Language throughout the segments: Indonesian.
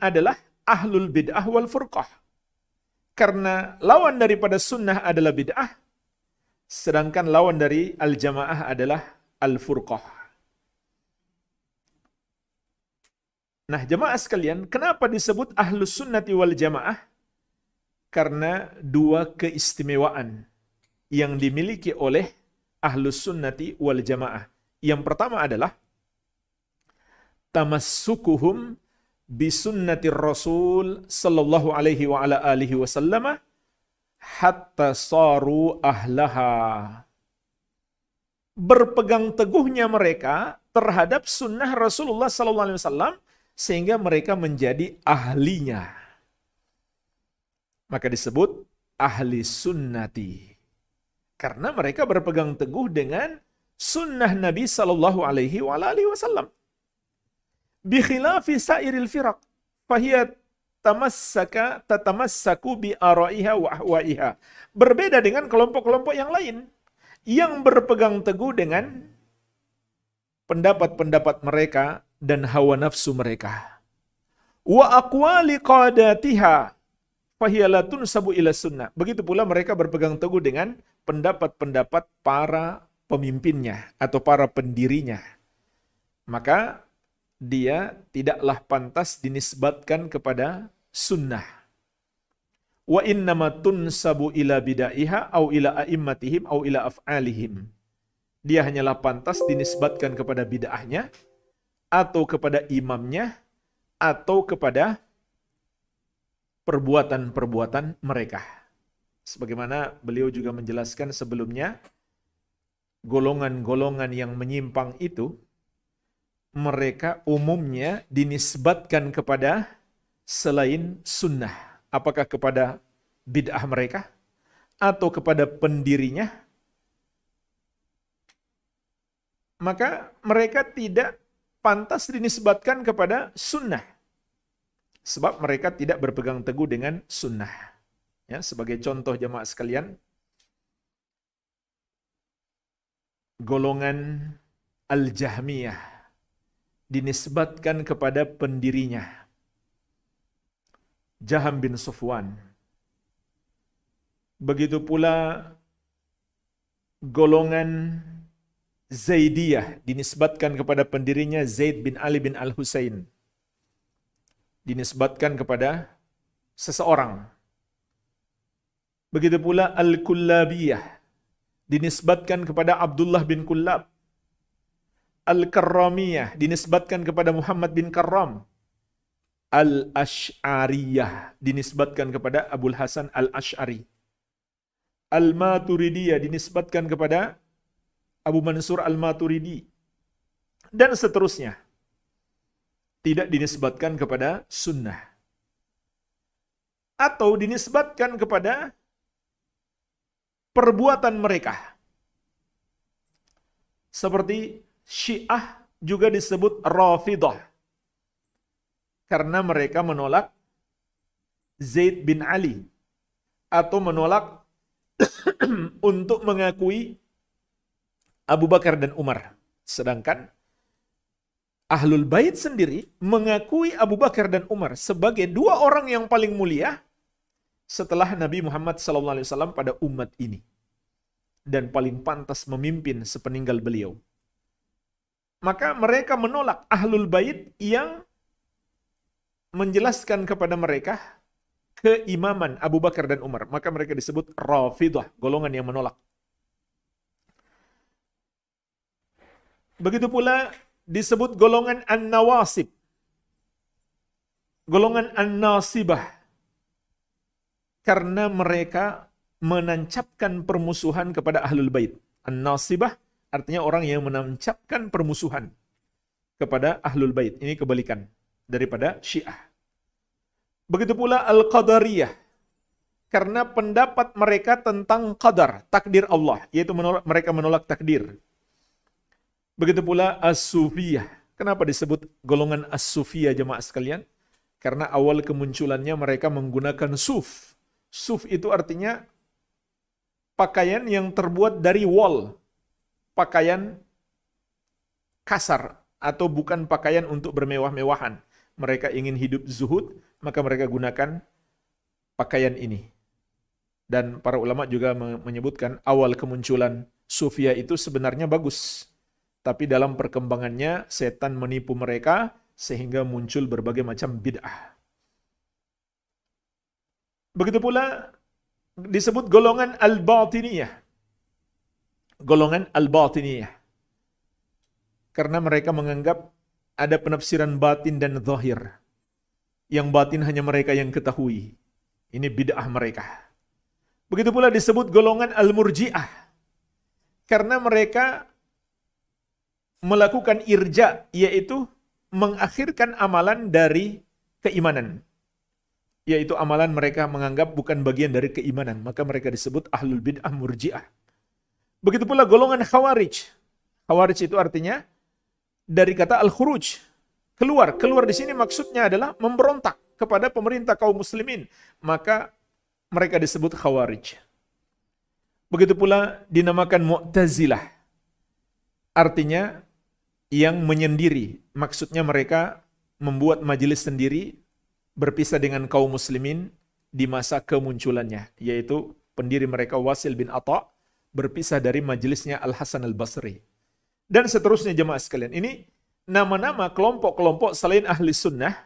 adalah ahlul bid'ah wal furqah. Karena lawan daripada sunnah adalah bid'ah, sedangkan lawan dari al-jamaah adalah al-furqah. Nah jemaah sekalian, kenapa disebut ahlus sunnati wal jamaah? Karena dua keistimewaan yang dimiliki oleh ahlus sunnati wal jamaah. Yang pertama adalah tamassukuhum bisunnatir rasul sallallahu alaihi wa ala alihi wasallam hatta saru ahlaha berpegang teguhnya mereka terhadap sunnah Rasulullah sallallahu alaihi wasallam sehingga mereka menjadi ahlinya maka disebut ahli sunnati karena mereka berpegang teguh dengan sunnah Nabi sallallahu Alaihi Wasallam bikhilafi sa'iril firaq fahiyat tamassaka tatamassaku bi araiha wa ahwaiha. Berbeda dengan kelompok-kelompok yang lain yang berpegang teguh dengan pendapat-pendapat mereka dan hawa nafsu mereka. Wa aqwali qadatiha fahiyalatun sabu ila sunnah. Begitu pula mereka berpegang teguh dengan pendapat-pendapat para pemimpinnya atau para pendirinya. Maka dia tidaklah pantas dinisbatkan kepada sunnah. Wa innama tunsabu ila bidaiha au ila a'immatihim au ila af'alihim. Dia hanyalah pantas dinisbatkan kepada bid'ahnya atau kepada imamnya atau kepada perbuatan-perbuatan mereka. Sebagaimana beliau juga menjelaskan sebelumnya, golongan-golongan yang menyimpang itu mereka umumnya dinisbatkan kepada selain sunnah. Apakah kepada bid'ah mereka? Atau kepada pendirinya? Maka mereka tidak pantas dinisbatkan kepada sunnah. Sebab mereka tidak berpegang teguh dengan sunnah. Ya, sebagai contoh jemaah sekalian, golongan Al-Jahmiyah dinisbatkan kepada pendirinya Jaham bin Sufwan. Begitu pula golongan Zaidiyah dinisbatkan kepada pendirinya Zaid bin Ali bin Al-Husain. Dinisbatkan kepada seseorang. Begitu pula Al-Kullabiyah dinisbatkan kepada Abdullah bin Kullab Al-Karramiyah dinisbatkan kepada Muhammad bin Karram. Al-Ash'ariyah dinisbatkan kepada Abul Hasan Al-Ash'ari. Al-Maturidiyah dinisbatkan kepada Abu Mansur Al-Maturidi. Dan seterusnya. Tidak dinisbatkan kepada sunnah. Atau dinisbatkan kepada perbuatan mereka. Seperti Syiah juga disebut Rafidah. Karena mereka menolak Zaid bin Ali. Atau menolak untuk mengakui Abu Bakar dan Umar. Sedangkan Ahlul Bait sendiri mengakui Abu Bakar dan Umar sebagai dua orang yang paling mulia setelah Nabi Muhammad SAW pada umat ini. Dan paling pantas memimpin sepeninggal beliau. Maka mereka menolak ahlul bait yang menjelaskan kepada mereka keimaman Abu Bakar dan Umar. Maka mereka disebut Rafidah, golongan yang menolak. Begitu pula disebut golongan An-Nawasib. Golongan An-Nasibah. Karena mereka menancapkan permusuhan kepada Ahlul Bait. An-Nasibah artinya orang yang menancapkan permusuhan kepada ahlul bait. Ini kebalikan daripada Syiah. Begitu pula Al-Qadariyah. Karena pendapat mereka tentang qadar, takdir Allah, yaitu menolak, mereka menolak takdir. Begitu pula As-Sufiyah. Kenapa disebut golongan As-Sufiyah jemaah sekalian? Karena awal kemunculannya mereka menggunakan suf. Suf itu artinya pakaian yang terbuat dari wol, pakaian kasar atau bukan pakaian untuk bermewah-mewahan. Mereka ingin hidup zuhud, maka mereka gunakan pakaian ini. Dan para ulama juga menyebutkan awal kemunculan sufia itu sebenarnya bagus. Tapi dalam perkembangannya setan menipu mereka sehingga muncul berbagai macam bid'ah. Begitu pula disebut golongan al-batiniyah golongan al-batiniyah. Karena mereka menganggap ada penafsiran batin dan zahir. Yang batin hanya mereka yang ketahui. Ini bid'ah mereka. Begitu pula disebut golongan al-murji'ah. Karena mereka melakukan irja, yaitu mengakhirkan amalan dari keimanan. Yaitu amalan mereka menganggap bukan bagian dari keimanan. Maka mereka disebut ahlul bid'ah murji'ah. Begitu pula golongan khawarij. Khawarij itu artinya dari kata al-khuruj, keluar. Keluar di sini maksudnya adalah memberontak kepada pemerintah kaum muslimin. Maka mereka disebut khawarij. Begitu pula dinamakan mu'tazilah. Artinya yang menyendiri. Maksudnya mereka membuat majelis sendiri berpisah dengan kaum muslimin di masa kemunculannya. Yaitu pendiri mereka Wasil bin Atta' berpisah dari majelisnya Al-Hasan Al-Basri. Dan seterusnya jemaah sekalian. Ini nama-nama kelompok-kelompok selain ahli sunnah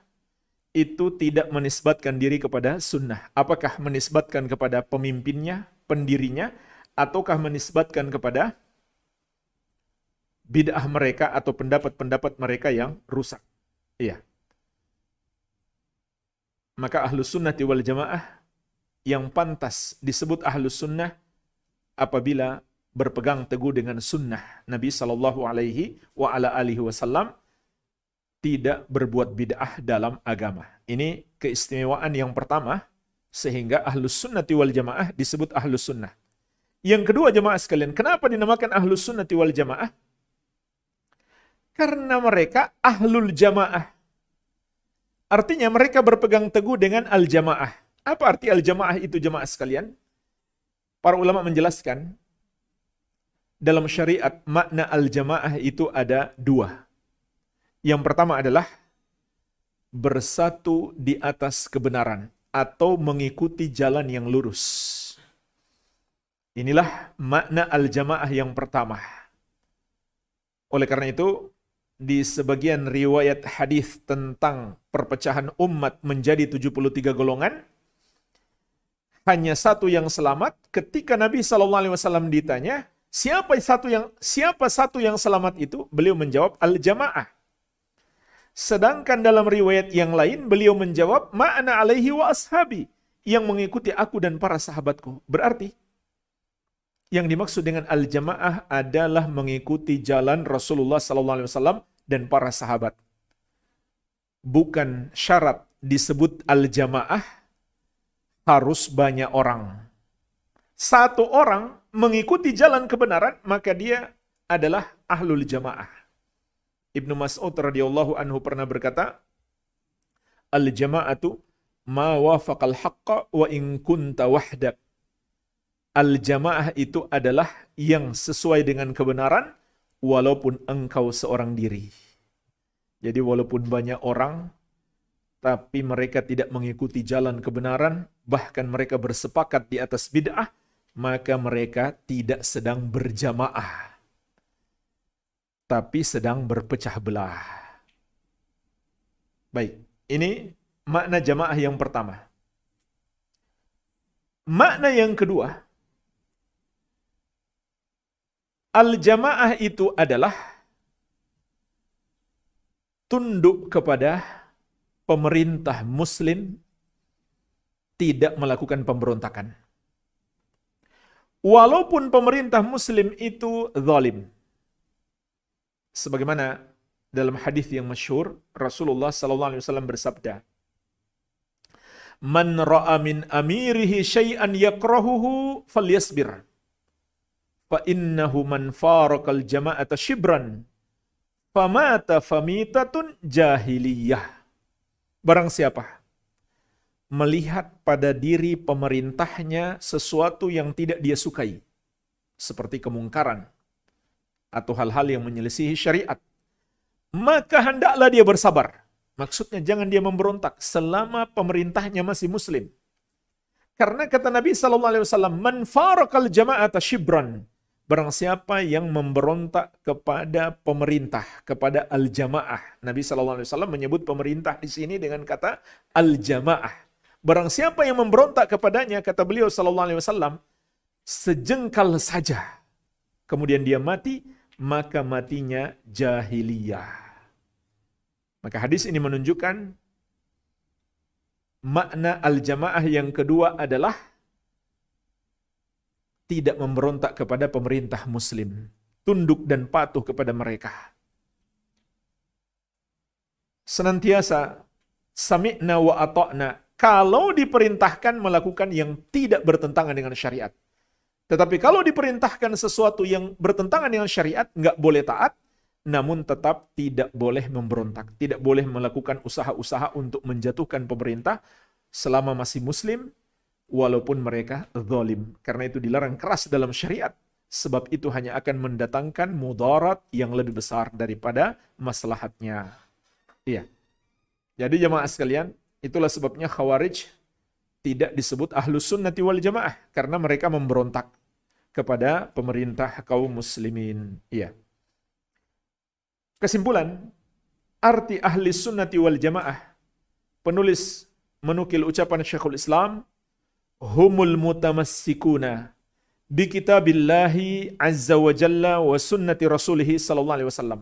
itu tidak menisbatkan diri kepada sunnah. Apakah menisbatkan kepada pemimpinnya, pendirinya, ataukah menisbatkan kepada bid'ah mereka atau pendapat-pendapat mereka yang rusak. Iya. Maka ahlu sunnah wal jamaah yang pantas disebut ahlu sunnah apabila berpegang teguh dengan sunnah Nabi Shallallahu Alaihi wa ala alihi Wasallam tidak berbuat bid'ah dalam agama. Ini keistimewaan yang pertama sehingga ahlus sunnati wal jamaah disebut ahlus sunnah. Yang kedua jemaah sekalian, kenapa dinamakan ahlus sunnati wal jamaah? Karena mereka ahlul jamaah. Artinya mereka berpegang teguh dengan al-jamaah. Apa arti al-jamaah itu jemaah sekalian? Para ulama menjelaskan dalam syariat makna al-jamaah itu ada dua. Yang pertama adalah bersatu di atas kebenaran atau mengikuti jalan yang lurus. Inilah makna al-jamaah yang pertama. Oleh karena itu, di sebagian riwayat hadis tentang perpecahan umat menjadi 73 golongan, hanya satu yang selamat. Ketika Nabi Shallallahu Alaihi Wasallam ditanya, siapa satu yang siapa satu yang selamat itu, beliau menjawab al jamaah. Sedangkan dalam riwayat yang lain beliau menjawab ma'ana alaihi wa ashabi yang mengikuti aku dan para sahabatku. Berarti yang dimaksud dengan al jamaah adalah mengikuti jalan Rasulullah Shallallahu Alaihi Wasallam dan para sahabat. Bukan syarat disebut al jamaah harus banyak orang. Satu orang mengikuti jalan kebenaran, maka dia adalah ahlul jamaah. Ibnu Mas'ud radhiyallahu anhu pernah berkata, Al-jama'atu ma wafaqal haqqa wa in kunta wahdak. Al-jamaah itu adalah yang sesuai dengan kebenaran walaupun engkau seorang diri. Jadi walaupun banyak orang, tapi mereka tidak mengikuti jalan kebenaran, bahkan mereka bersepakat di atas bid'ah, maka mereka tidak sedang berjamaah, tapi sedang berpecah belah. Baik, ini makna jamaah yang pertama. Makna yang kedua, al-jamaah itu adalah tunduk kepada pemerintah muslim tidak melakukan pemberontakan. Walaupun pemerintah muslim itu zalim. Sebagaimana dalam hadis yang masyhur Rasulullah sallallahu alaihi wasallam bersabda, "Man ra'a min amirihi syai'an yakrahuhu falyasbir." Fa innahu man faraqal jama'ata shibran famata famitatun jahiliyah. Barang siapa melihat pada diri pemerintahnya sesuatu yang tidak dia sukai, seperti kemungkaran atau hal-hal yang menyelesaikan syariat, maka hendaklah dia bersabar. Maksudnya jangan dia memberontak selama pemerintahnya masih muslim. Karena kata Nabi saw "Man farakal jama'ata shibran." Barang siapa yang memberontak kepada pemerintah, kepada al-jamaah. Nabi SAW menyebut pemerintah di sini dengan kata al-jamaah. Barang siapa yang memberontak kepadanya, kata beliau SAW, sejengkal saja. Kemudian dia mati, maka matinya jahiliyah. Maka hadis ini menunjukkan makna al-jamaah yang kedua adalah tidak memberontak kepada pemerintah muslim, tunduk dan patuh kepada mereka. Senantiasa sami'na wa ata'na kalau diperintahkan melakukan yang tidak bertentangan dengan syariat. Tetapi kalau diperintahkan sesuatu yang bertentangan dengan syariat, nggak boleh taat, namun tetap tidak boleh memberontak, tidak boleh melakukan usaha-usaha untuk menjatuhkan pemerintah selama masih muslim walaupun mereka zalim. Karena itu dilarang keras dalam syariat. Sebab itu hanya akan mendatangkan mudarat yang lebih besar daripada maslahatnya. Iya. Jadi jemaah sekalian, itulah sebabnya khawarij tidak disebut ahlus sunnati wal jamaah. Karena mereka memberontak kepada pemerintah kaum muslimin. Iya. Kesimpulan, arti ahli sunnati wal jamaah, penulis menukil ucapan Syekhul Islam humul mutamassikuna bi kitabillahi azza wa jalla wa sunnati rasulih sallallahu alaihi wasallam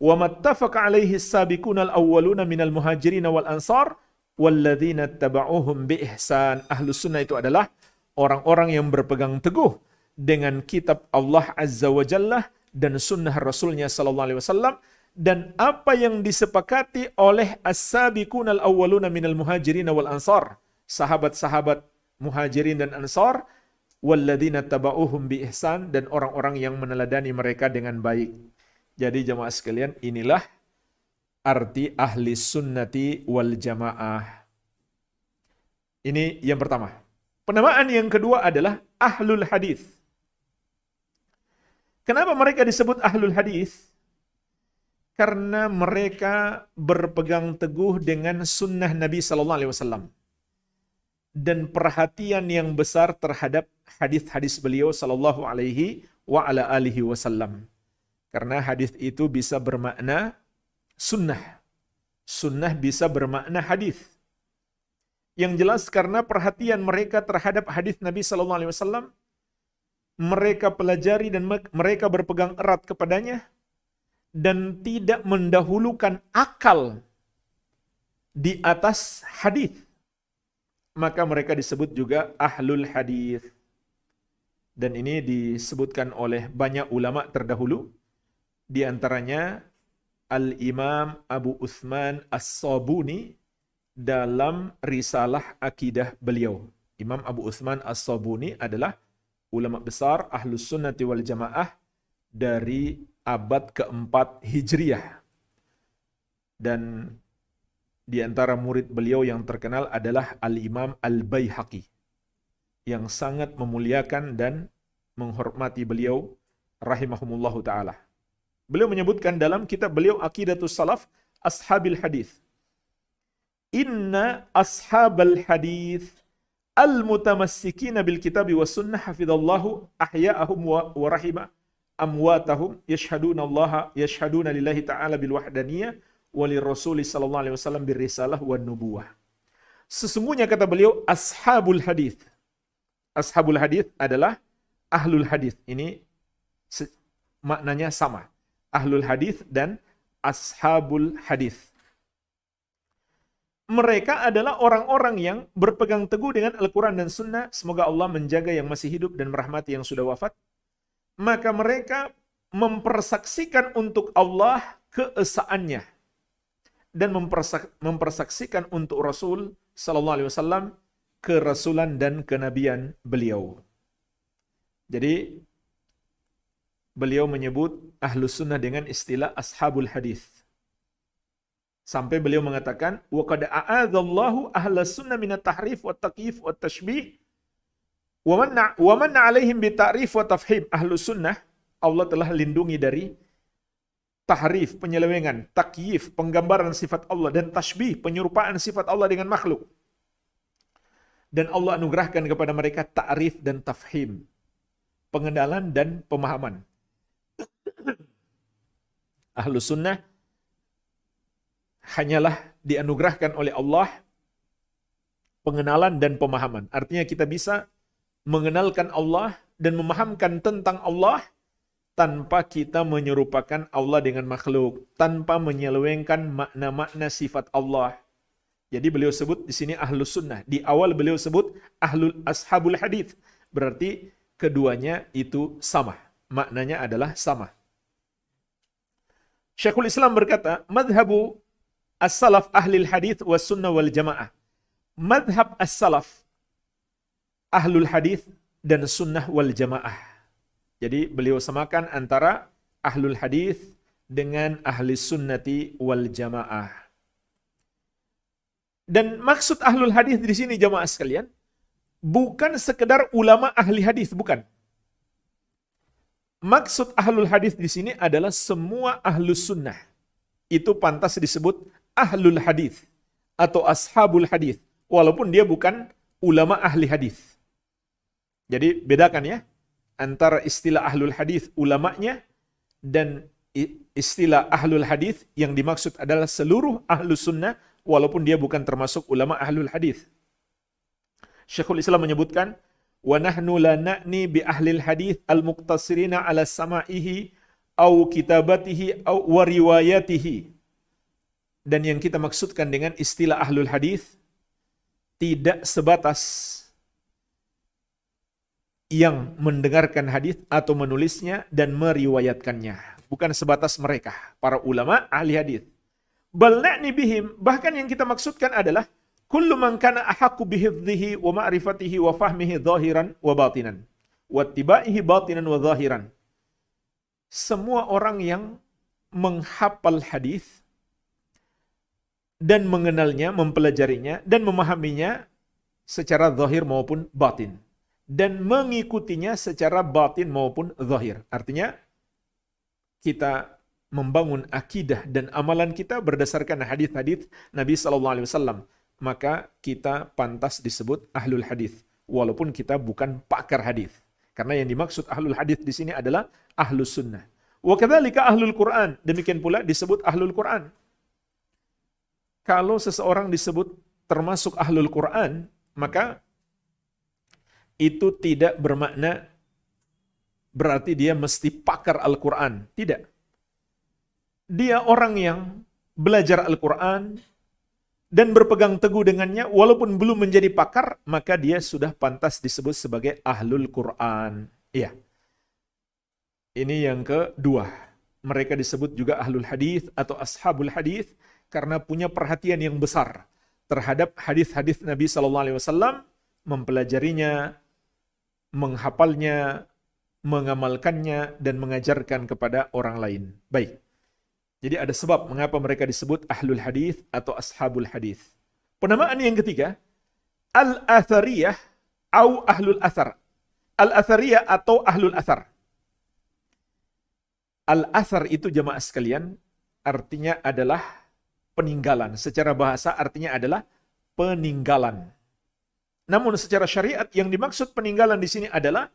wa mattafaqa alaihi sabiqunal awwaluna minal muhajirin wal ansar walladzina taba'uhum bi ihsan ahlus sunnah itu adalah orang-orang yang berpegang teguh dengan kitab Allah azza wa jalla dan sunnah rasulnya sallallahu alaihi wasallam dan apa yang disepakati oleh as-sabiqunal awwaluna minal muhajirin wal ansar sahabat-sahabat muhajirin dan ansor, walladzina taba'uhum bi ihsan, dan orang-orang yang meneladani mereka dengan baik. Jadi jamaah sekalian, inilah arti ahli sunnati wal jamaah. Ini yang pertama. Penamaan yang kedua adalah ahlul hadis. Kenapa mereka disebut ahlul hadis? Karena mereka berpegang teguh dengan sunnah Nabi Sallallahu Alaihi Wasallam dan perhatian yang besar terhadap hadis-hadis beliau sallallahu alaihi wa ala alihi wasallam. Karena hadis itu bisa bermakna sunnah. Sunnah bisa bermakna hadis. Yang jelas karena perhatian mereka terhadap hadis Nabi sallallahu alaihi wasallam mereka pelajari dan mereka berpegang erat kepadanya dan tidak mendahulukan akal di atas hadis maka mereka disebut juga ahlul hadis. Dan ini disebutkan oleh banyak ulama terdahulu, di antaranya Al-Imam Abu Uthman As-Sabuni dalam risalah akidah beliau. Imam Abu Uthman As-Sabuni adalah ulama besar Ahlus Sunnati wal Jamaah dari abad keempat Hijriah. Dan di antara murid beliau yang terkenal adalah Al-Imam Al-Baihaqi yang sangat memuliakan dan menghormati beliau rahimahumullahu taala. Beliau menyebutkan dalam kitab beliau Aqidatus Salaf Ashabil Hadis. Inna ashabal hadis al-mutamassikina bil Kitab wa sunnah hafidallahu ahya'ahum wa, wa rahimah amwatahum yashhaduna Allah yashhaduna lillahi ta'ala bil wahdaniyah wali rasuli sallallahu alaihi wasallam birisalah wan nubuwah. Sesungguhnya kata beliau ashabul hadis. Ashabul hadis adalah ahlul hadis. Ini maknanya sama. Ahlul hadis dan ashabul hadis. Mereka adalah orang-orang yang berpegang teguh dengan Al-Quran dan Sunnah. Semoga Allah menjaga yang masih hidup dan merahmati yang sudah wafat. Maka mereka mempersaksikan untuk Allah keesaannya dan mempersaksikan untuk Rasul sallallahu alaihi wasallam kerasulan dan kenabian beliau. Jadi beliau menyebut ahlu sunnah dengan istilah ashabul hadis. Sampai beliau mengatakan, sunnah min وَقَدْ أَعَذَ اللَّهُ أَهْلَ wa مِنَ التَّحْرِيفِ وَالتَّقِيفِ alaihim bi عَلَيْهِمْ wa وَتَفْحِيمِ Ahlu sunnah, Allah telah lindungi dari tahrif, penyelewengan, takyif, penggambaran sifat Allah, dan tashbih, penyerupaan sifat Allah dengan makhluk. Dan Allah anugerahkan kepada mereka ta'rif dan tafhim, pengenalan dan pemahaman. Ahlu sunnah hanyalah dianugerahkan oleh Allah pengenalan dan pemahaman. Artinya kita bisa mengenalkan Allah dan memahamkan tentang Allah – tanpa kita menyerupakan Allah dengan makhluk, tanpa menyelewengkan makna-makna sifat Allah. Jadi beliau sebut di sini ahlus sunnah. Di awal beliau sebut ahlul ashabul hadith. Berarti keduanya itu sama. Maknanya adalah sama. Syekhul Islam berkata, Madhabu as-salaf ahlil hadith wa sunnah wal jamaah. Madhab as-salaf ahlul hadith dan sunnah wal jamaah jadi beliau samakan antara ahlul hadis dengan ahli sunnati wal jamaah. Dan maksud ahlul hadis di sini jamaah sekalian bukan sekedar ulama ahli hadis, bukan. Maksud ahlul hadis di sini adalah semua ahlus sunnah. Itu pantas disebut ahlul hadis atau ashabul hadis, walaupun dia bukan ulama ahli hadis. Jadi bedakan ya antara istilah ahlul hadis ulamanya dan istilah ahlul hadis yang dimaksud adalah seluruh ahlu sunnah walaupun dia bukan termasuk ulama ahlul hadis. Syekhul Islam menyebutkan wa nahnu la na'ni bi ahlil hadis al muqtasirina ala sama'ihi au kitabatihi au wa riwayatihi. Dan yang kita maksudkan dengan istilah ahlul hadis tidak sebatas yang mendengarkan hadis atau menulisnya dan meriwayatkannya. Bukan sebatas mereka, para ulama ahli hadis. Bal bihim, bahkan yang kita maksudkan adalah kullu man kana ahaqqu bihifdhihi wa ma'rifatihi wa fahmihi zahiran wa batinan wa tibaihi batinan wa zahiran. Semua orang yang menghafal hadis dan mengenalnya, mempelajarinya dan memahaminya secara zahir maupun batin dan mengikutinya secara batin maupun zahir. Artinya kita membangun akidah dan amalan kita berdasarkan hadis-hadis Nabi saw. maka kita pantas disebut ahlul hadis, walaupun kita bukan pakar hadis. Karena yang dimaksud ahlul hadis di sini adalah ahlus sunnah. Wakadhalika ahlul Quran, demikian pula disebut ahlul Quran. Kalau seseorang disebut termasuk ahlul Quran, maka itu tidak bermakna berarti dia mesti pakar Al-Quran. Tidak. Dia orang yang belajar Al-Quran dan berpegang teguh dengannya, walaupun belum menjadi pakar, maka dia sudah pantas disebut sebagai Ahlul Quran. Iya. Ini yang kedua. Mereka disebut juga Ahlul Hadith atau Ashabul Hadith karena punya perhatian yang besar terhadap hadis-hadis Nabi SAW, Alaihi Wasallam, mempelajarinya, menghafalnya, mengamalkannya, dan mengajarkan kepada orang lain. Baik. Jadi ada sebab mengapa mereka disebut ahlul hadith atau ashabul hadith. Penamaan yang ketiga, al-athariyah atau ahlul athar. Al-athariyah atau ahlul athar. al athar itu jemaah sekalian, artinya adalah peninggalan. Secara bahasa artinya adalah peninggalan. Namun secara syariat yang dimaksud peninggalan di sini adalah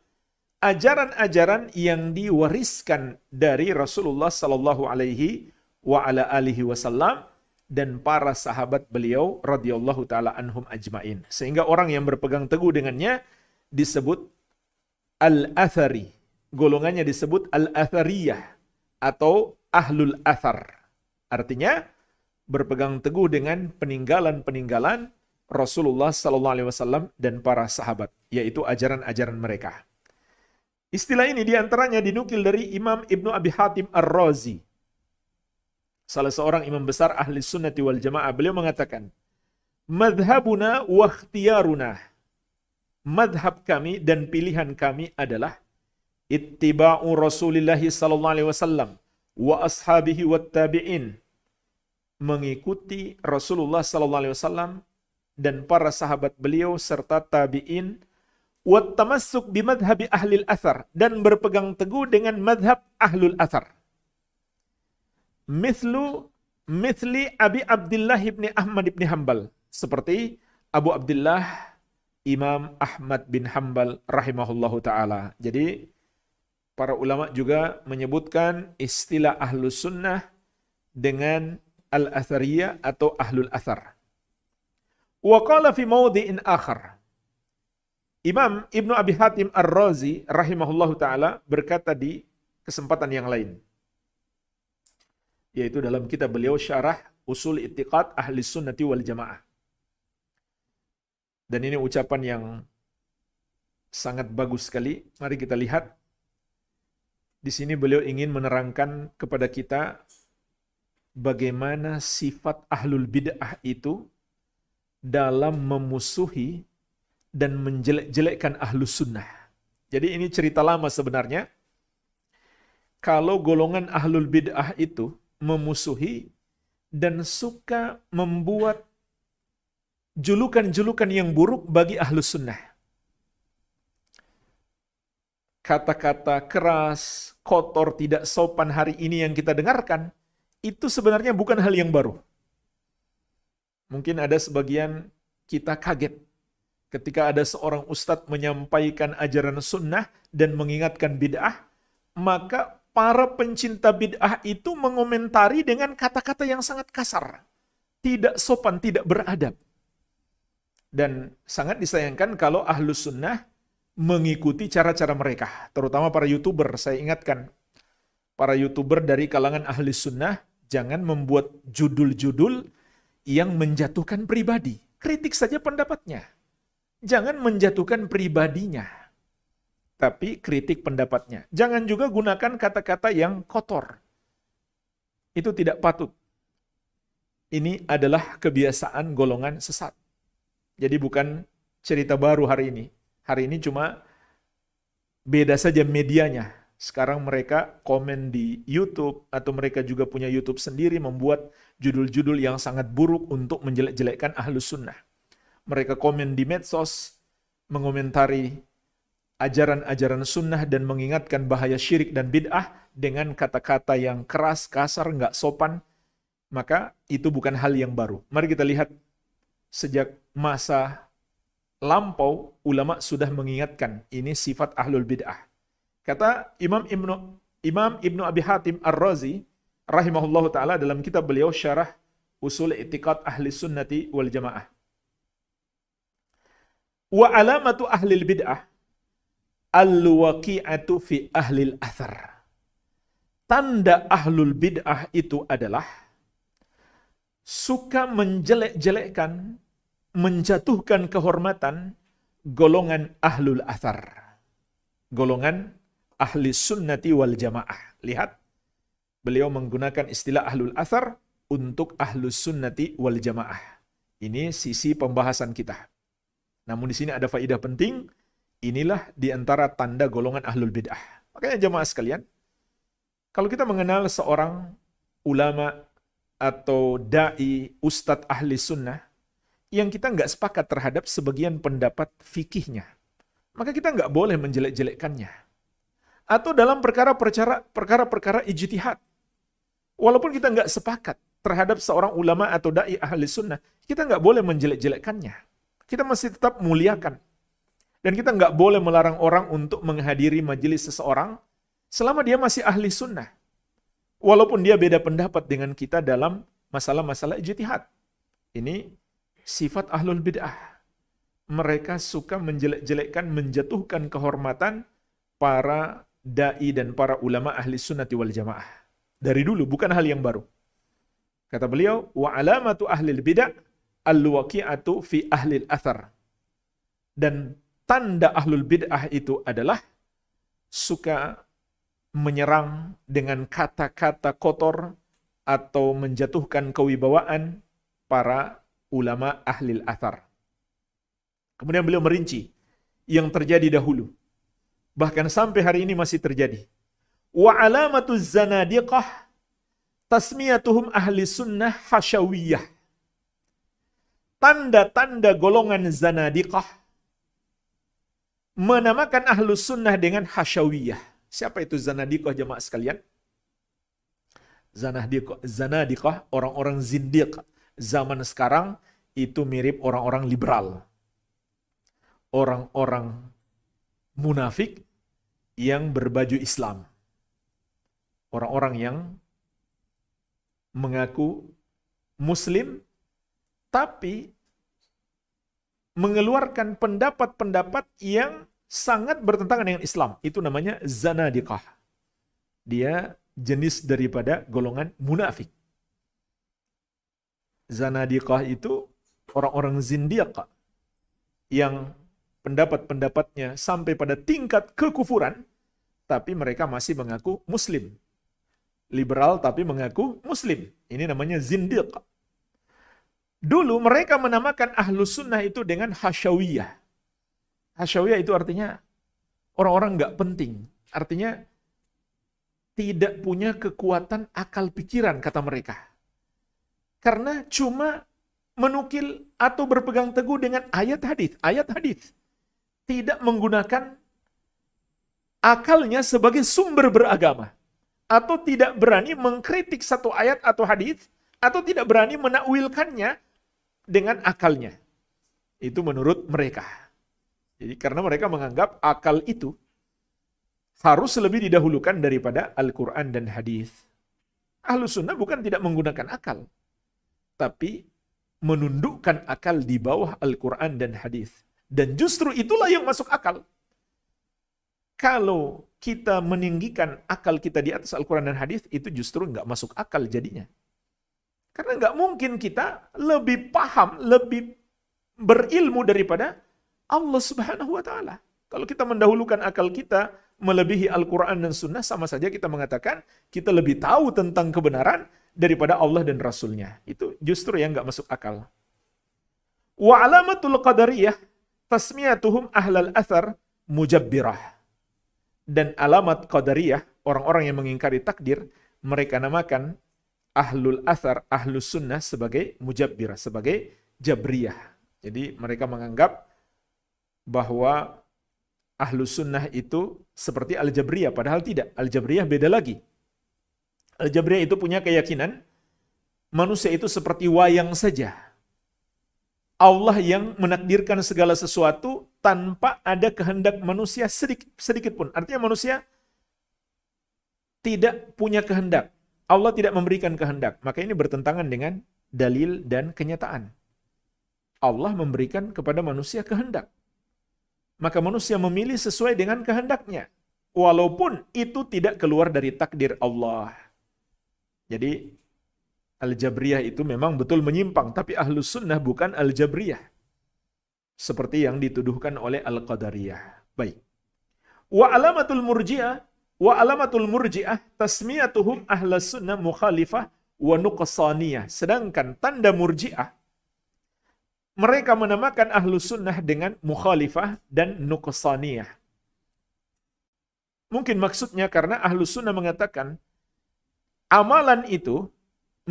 ajaran-ajaran yang diwariskan dari Rasulullah sallallahu alaihi wa ala alihi wasallam dan para sahabat beliau radhiyallahu taala anhum ajmain. Sehingga orang yang berpegang teguh dengannya disebut al-athari. Golongannya disebut al-athariyah atau ahlul athar. Artinya berpegang teguh dengan peninggalan-peninggalan Rasulullah Sallallahu Alaihi Wasallam dan para sahabat, yaitu ajaran-ajaran mereka. Istilah ini diantaranya dinukil dari Imam Ibnu Abi Hatim Ar-Razi, salah seorang imam besar ahli sunnati wal jamaah. Beliau mengatakan, Madhabuna wa Madhab kami dan pilihan kami adalah ittiba'u Rasulullah sallallahu alaihi wasallam wa ashabihi wa tabi'in mengikuti Rasulullah sallallahu alaihi wasallam dan para sahabat beliau serta tabi'in wattamassuk bimadhabi al athar dan berpegang teguh dengan madhab ahlul athar. Mithlu mithli Abi Abdullah ibni Ahmad ibni Hambal. Seperti Abu Abdullah Imam Ahmad bin Hambal rahimahullahu ta'ala. Jadi para ulama juga menyebutkan istilah ahlus sunnah dengan al-athariyah atau ahlul athar. Wa fi mawdi'in akhar. Imam Ibnu Abi Hatim Ar-Razi rahimahullah taala berkata di kesempatan yang lain. Yaitu dalam kitab beliau Syarah Usul Ittiqad Ahli Sunnati wal Jamaah. Dan ini ucapan yang sangat bagus sekali. Mari kita lihat. Di sini beliau ingin menerangkan kepada kita bagaimana sifat ahlul bid'ah itu dalam memusuhi dan menjelek-jelekkan ahlus sunnah. Jadi ini cerita lama sebenarnya. Kalau golongan ahlul bid'ah itu memusuhi dan suka membuat julukan-julukan yang buruk bagi ahlus sunnah. Kata-kata keras, kotor, tidak sopan hari ini yang kita dengarkan, itu sebenarnya bukan hal yang baru. Mungkin ada sebagian kita kaget ketika ada seorang ustadz menyampaikan ajaran sunnah dan mengingatkan bid'ah, maka para pencinta bid'ah itu mengomentari dengan kata-kata yang sangat kasar, tidak sopan, tidak beradab. Dan sangat disayangkan kalau ahlus sunnah mengikuti cara-cara mereka, terutama para youtuber. Saya ingatkan, para youtuber dari kalangan ahli sunnah jangan membuat judul-judul yang menjatuhkan pribadi. Kritik saja pendapatnya. Jangan menjatuhkan pribadinya. Tapi kritik pendapatnya. Jangan juga gunakan kata-kata yang kotor. Itu tidak patut. Ini adalah kebiasaan golongan sesat. Jadi bukan cerita baru hari ini. Hari ini cuma beda saja medianya. Sekarang mereka komen di YouTube atau mereka juga punya YouTube sendiri membuat judul-judul yang sangat buruk untuk menjelek-jelekkan ahlus sunnah. Mereka komen di medsos, mengomentari ajaran-ajaran sunnah dan mengingatkan bahaya syirik dan bid'ah dengan kata-kata yang keras, kasar, nggak sopan, maka itu bukan hal yang baru. Mari kita lihat sejak masa lampau, ulama sudah mengingatkan ini sifat ahlul bid'ah Kata Imam Ibnu Imam Ibnu Abi Hatim Ar-Razi rahimahullah taala dalam kitab beliau Syarah Usul Itiqad Ahli Sunnati wal Jamaah. Wa alamatu ahli bid'ah al-waqi'atu fi ahli al-athar. Tanda ahlul bid'ah itu adalah suka menjelek-jelekkan, menjatuhkan kehormatan golongan ahlul athar. Golongan ahli sunnati wal jamaah. Lihat, beliau menggunakan istilah ahlul athar untuk ahlus sunnati wal jamaah. Ini sisi pembahasan kita. Namun di sini ada faidah penting, inilah di antara tanda golongan ahlul bid'ah. Makanya jamaah sekalian, kalau kita mengenal seorang ulama atau da'i, ustadz ahli sunnah, yang kita nggak sepakat terhadap sebagian pendapat fikihnya, maka kita nggak boleh menjelek-jelekkannya atau dalam perkara-perkara perkara-perkara ijtihad. Walaupun kita nggak sepakat terhadap seorang ulama atau dai ahli sunnah, kita nggak boleh menjelek-jelekkannya. Kita masih tetap muliakan. Dan kita nggak boleh melarang orang untuk menghadiri majelis seseorang selama dia masih ahli sunnah. Walaupun dia beda pendapat dengan kita dalam masalah-masalah ijtihad. Ini sifat ahlul bid'ah. Mereka suka menjelek-jelekkan, menjatuhkan kehormatan para dai dan para ulama ahli sunnati wal jamaah. Dari dulu, bukan hal yang baru. Kata beliau, wa alamatu ahli bidah al-waqi'atu fi ahli athar. Dan tanda ahlul bid'ah itu adalah suka menyerang dengan kata-kata kotor atau menjatuhkan kewibawaan para ulama ahli athar. Kemudian beliau merinci yang terjadi dahulu. Bahkan sampai hari ini masih terjadi. Wa alamatuz zanadiqah tasmiyatuhum ahli sunnah hasyawiyah. Tanda-tanda golongan zanadiqah menamakan ahlu sunnah dengan hasyawiyah. Siapa itu zanadiqah jemaah sekalian? Zanadiqah, zanadiqah orang-orang zindiq. Zaman sekarang itu mirip orang-orang liberal. Orang-orang munafik yang berbaju Islam. Orang-orang yang mengaku Muslim, tapi mengeluarkan pendapat-pendapat yang sangat bertentangan dengan Islam. Itu namanya zanadiqah. Dia jenis daripada golongan munafik. Zanadiqah itu orang-orang zindiqah yang pendapat-pendapatnya sampai pada tingkat kekufuran tapi mereka masih mengaku Muslim. Liberal tapi mengaku Muslim. Ini namanya zindiq. Dulu mereka menamakan ahlu sunnah itu dengan hasyawiyah. Hasyawiyah itu artinya orang-orang nggak penting. Artinya tidak punya kekuatan akal pikiran, kata mereka. Karena cuma menukil atau berpegang teguh dengan ayat hadis, ayat hadis. Tidak menggunakan akalnya sebagai sumber beragama atau tidak berani mengkritik satu ayat atau hadis atau tidak berani menakwilkannya dengan akalnya. Itu menurut mereka. Jadi karena mereka menganggap akal itu harus lebih didahulukan daripada Al-Quran dan hadis. Ahlus sunnah bukan tidak menggunakan akal, tapi menundukkan akal di bawah Al-Quran dan hadis. Dan justru itulah yang masuk akal. Kalau kita meninggikan akal kita di atas Al-Quran dan hadis, itu justru nggak masuk akal jadinya. Karena nggak mungkin kita lebih paham, lebih berilmu daripada Allah Subhanahu wa Ta'ala. Kalau kita mendahulukan akal kita melebihi Al-Quran dan Sunnah, sama saja kita mengatakan kita lebih tahu tentang kebenaran daripada Allah dan Rasulnya. Itu justru yang nggak masuk akal. Wa alamatul qadariyah tasmiyatuhum ahlal athar mujabbirah dan alamat qadariyah, orang-orang yang mengingkari takdir, mereka namakan ahlul asar, ahlus sunnah sebagai mujabbirah, sebagai jabriyah. Jadi mereka menganggap bahwa ahlus sunnah itu seperti al-jabriyah, padahal tidak. Al-jabriyah beda lagi. Al-jabriyah itu punya keyakinan manusia itu seperti wayang saja. Allah yang menakdirkan segala sesuatu tanpa ada kehendak manusia sedikit, sedikit pun. Artinya manusia tidak punya kehendak. Allah tidak memberikan kehendak. Maka ini bertentangan dengan dalil dan kenyataan. Allah memberikan kepada manusia kehendak. Maka manusia memilih sesuai dengan kehendaknya. Walaupun itu tidak keluar dari takdir Allah. Jadi Al-Jabriyah itu memang betul menyimpang. Tapi Ahlus Sunnah bukan Al-Jabriyah seperti yang dituduhkan oleh Al-Qadariyah. Baik. Wa alamatul murji'ah wa alamatul murji'ah tasmiyatuhum ahlas sunnah mukhalifah wa nuqsaniyah. Sedangkan tanda murji'ah mereka menamakan ahlu sunnah dengan mukhalifah dan nuqsaniyah. Mungkin maksudnya karena ahlu sunnah mengatakan amalan itu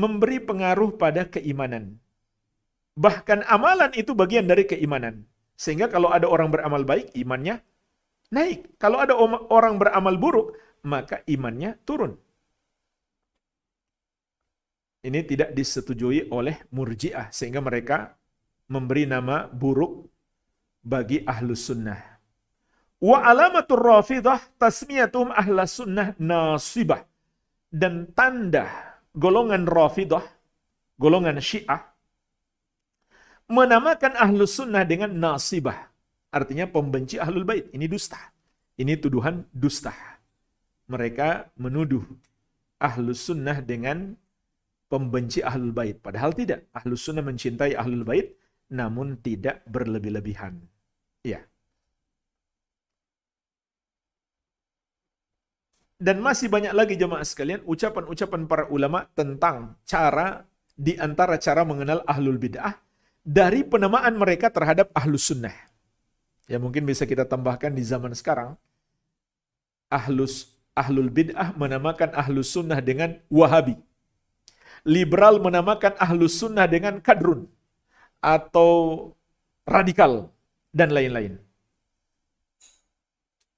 memberi pengaruh pada keimanan. Bahkan amalan itu bagian dari keimanan. Sehingga kalau ada orang beramal baik, imannya naik. Kalau ada orang beramal buruk, maka imannya turun. Ini tidak disetujui oleh murjiah, sehingga mereka memberi nama buruk bagi ahlus sunnah. Wa alamatul rafidah tasmiyatum ahlus sunnah nasibah. Dan tanda golongan rafidah, golongan syiah, menamakan ahlus sunnah dengan nasibah. Artinya pembenci ahlul bait. Ini dusta. Ini tuduhan dusta. Mereka menuduh ahlus sunnah dengan pembenci ahlul bait. Padahal tidak. Ahlus sunnah mencintai ahlul bait, namun tidak berlebih-lebihan. Ya. Dan masih banyak lagi jemaah sekalian ucapan-ucapan para ulama tentang cara di antara cara mengenal ahlul bid'ah dari penamaan mereka terhadap ahlus sunnah. Ya mungkin bisa kita tambahkan di zaman sekarang, ahlus ahlul bid'ah menamakan ahlus sunnah dengan wahabi. Liberal menamakan ahlus sunnah dengan kadrun atau radikal dan lain-lain.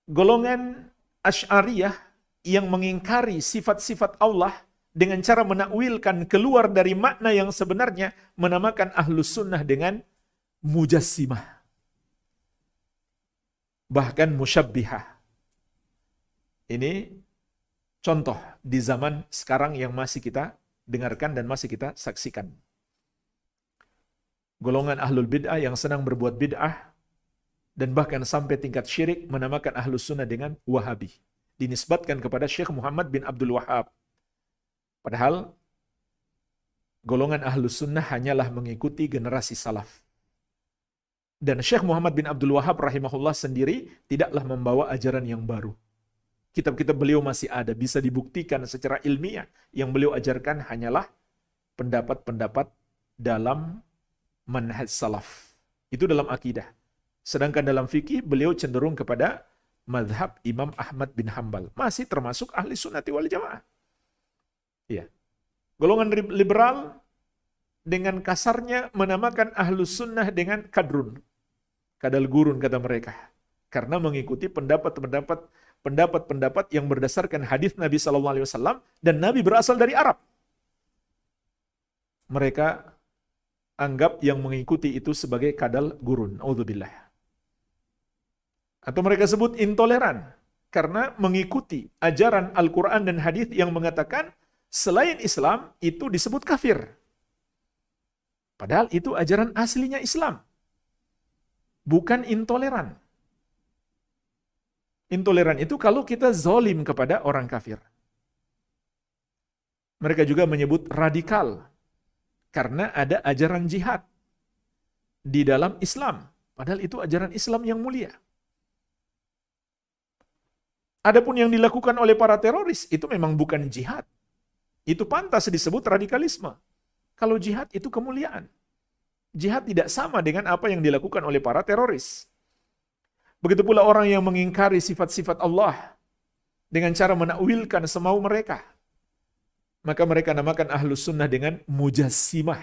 Golongan Ash'ariyah yang mengingkari sifat-sifat Allah dengan cara menakwilkan keluar dari makna yang sebenarnya menamakan ahlus sunnah dengan mujassimah. Bahkan musyabbihah. Ini contoh di zaman sekarang yang masih kita dengarkan dan masih kita saksikan. Golongan ahlul bid'ah yang senang berbuat bid'ah dan bahkan sampai tingkat syirik menamakan ahlus sunnah dengan wahabi. Dinisbatkan kepada Syekh Muhammad bin Abdul Wahab Padahal golongan ahlus sunnah hanyalah mengikuti generasi salaf. Dan Syekh Muhammad bin Abdul Wahab rahimahullah sendiri tidaklah membawa ajaran yang baru. Kitab-kitab beliau masih ada, bisa dibuktikan secara ilmiah. Yang beliau ajarkan hanyalah pendapat-pendapat dalam manhaj salaf. Itu dalam akidah. Sedangkan dalam fikih beliau cenderung kepada madhab Imam Ahmad bin Hambal. Masih termasuk ahli sunnati wal jamaah. Iya. Golongan liberal dengan kasarnya menamakan ahlus sunnah dengan kadrun. Kadal gurun kata mereka. Karena mengikuti pendapat-pendapat pendapat-pendapat yang berdasarkan hadis Nabi saw dan Nabi berasal dari Arab. Mereka anggap yang mengikuti itu sebagai kadal gurun. Audzubillah. Atau mereka sebut intoleran karena mengikuti ajaran Al-Quran dan hadis yang mengatakan selain Islam itu disebut kafir. Padahal itu ajaran aslinya Islam. Bukan intoleran. Intoleran itu kalau kita zolim kepada orang kafir. Mereka juga menyebut radikal karena ada ajaran jihad di dalam Islam. Padahal itu ajaran Islam yang mulia. Adapun yang dilakukan oleh para teroris itu memang bukan jihad, itu pantas disebut radikalisme. Kalau jihad itu kemuliaan. Jihad tidak sama dengan apa yang dilakukan oleh para teroris. Begitu pula orang yang mengingkari sifat-sifat Allah dengan cara menakwilkan semau mereka. Maka mereka namakan ahlus sunnah dengan mujassimah.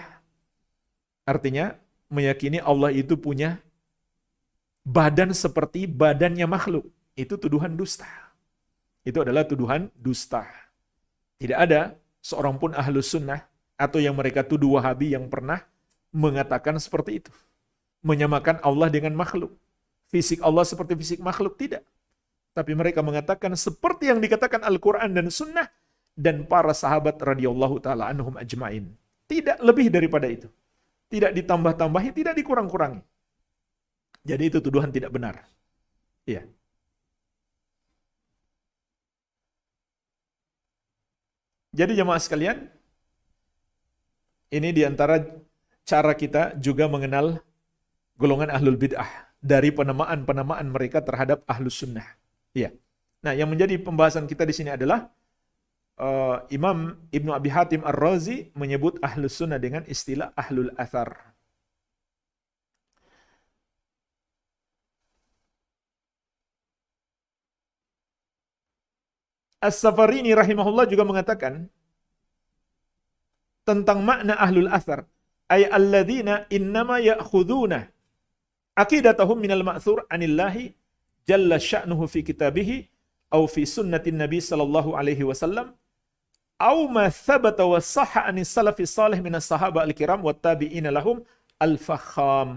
Artinya meyakini Allah itu punya badan seperti badannya makhluk. Itu tuduhan dusta. Itu adalah tuduhan dusta. Tidak ada seorang pun ahlus sunnah atau yang mereka tuduh wahabi yang pernah mengatakan seperti itu. Menyamakan Allah dengan makhluk. Fisik Allah seperti fisik makhluk, tidak. Tapi mereka mengatakan seperti yang dikatakan Al-Quran dan Sunnah dan para sahabat radhiyallahu taala anhum ajmain. Tidak lebih daripada itu. Tidak ditambah-tambahi, tidak dikurang-kurangi. Jadi itu tuduhan tidak benar. Iya. Jadi jemaah sekalian, ini diantara cara kita juga mengenal golongan ahlul bid'ah dari penamaan-penamaan mereka terhadap ahlus sunnah. Iya. Nah, yang menjadi pembahasan kita di sini adalah uh, Imam Ibnu Abi Hatim Ar-Razi menyebut ahlus sunnah dengan istilah ahlul athar. As-Safarini rahimahullah juga mengatakan tentang makna ahlul asar. Ay alladzina innama ya'khuduna aqidatahum minal ma'thur anillahi jalla sya'nuhu fi kitabihi au fi sunnatin nabi sallallahu alaihi wasallam au ma thabata wa sahha anis salafi salih minas sahaba al-kiram wa tabi'in lahum al-fakham.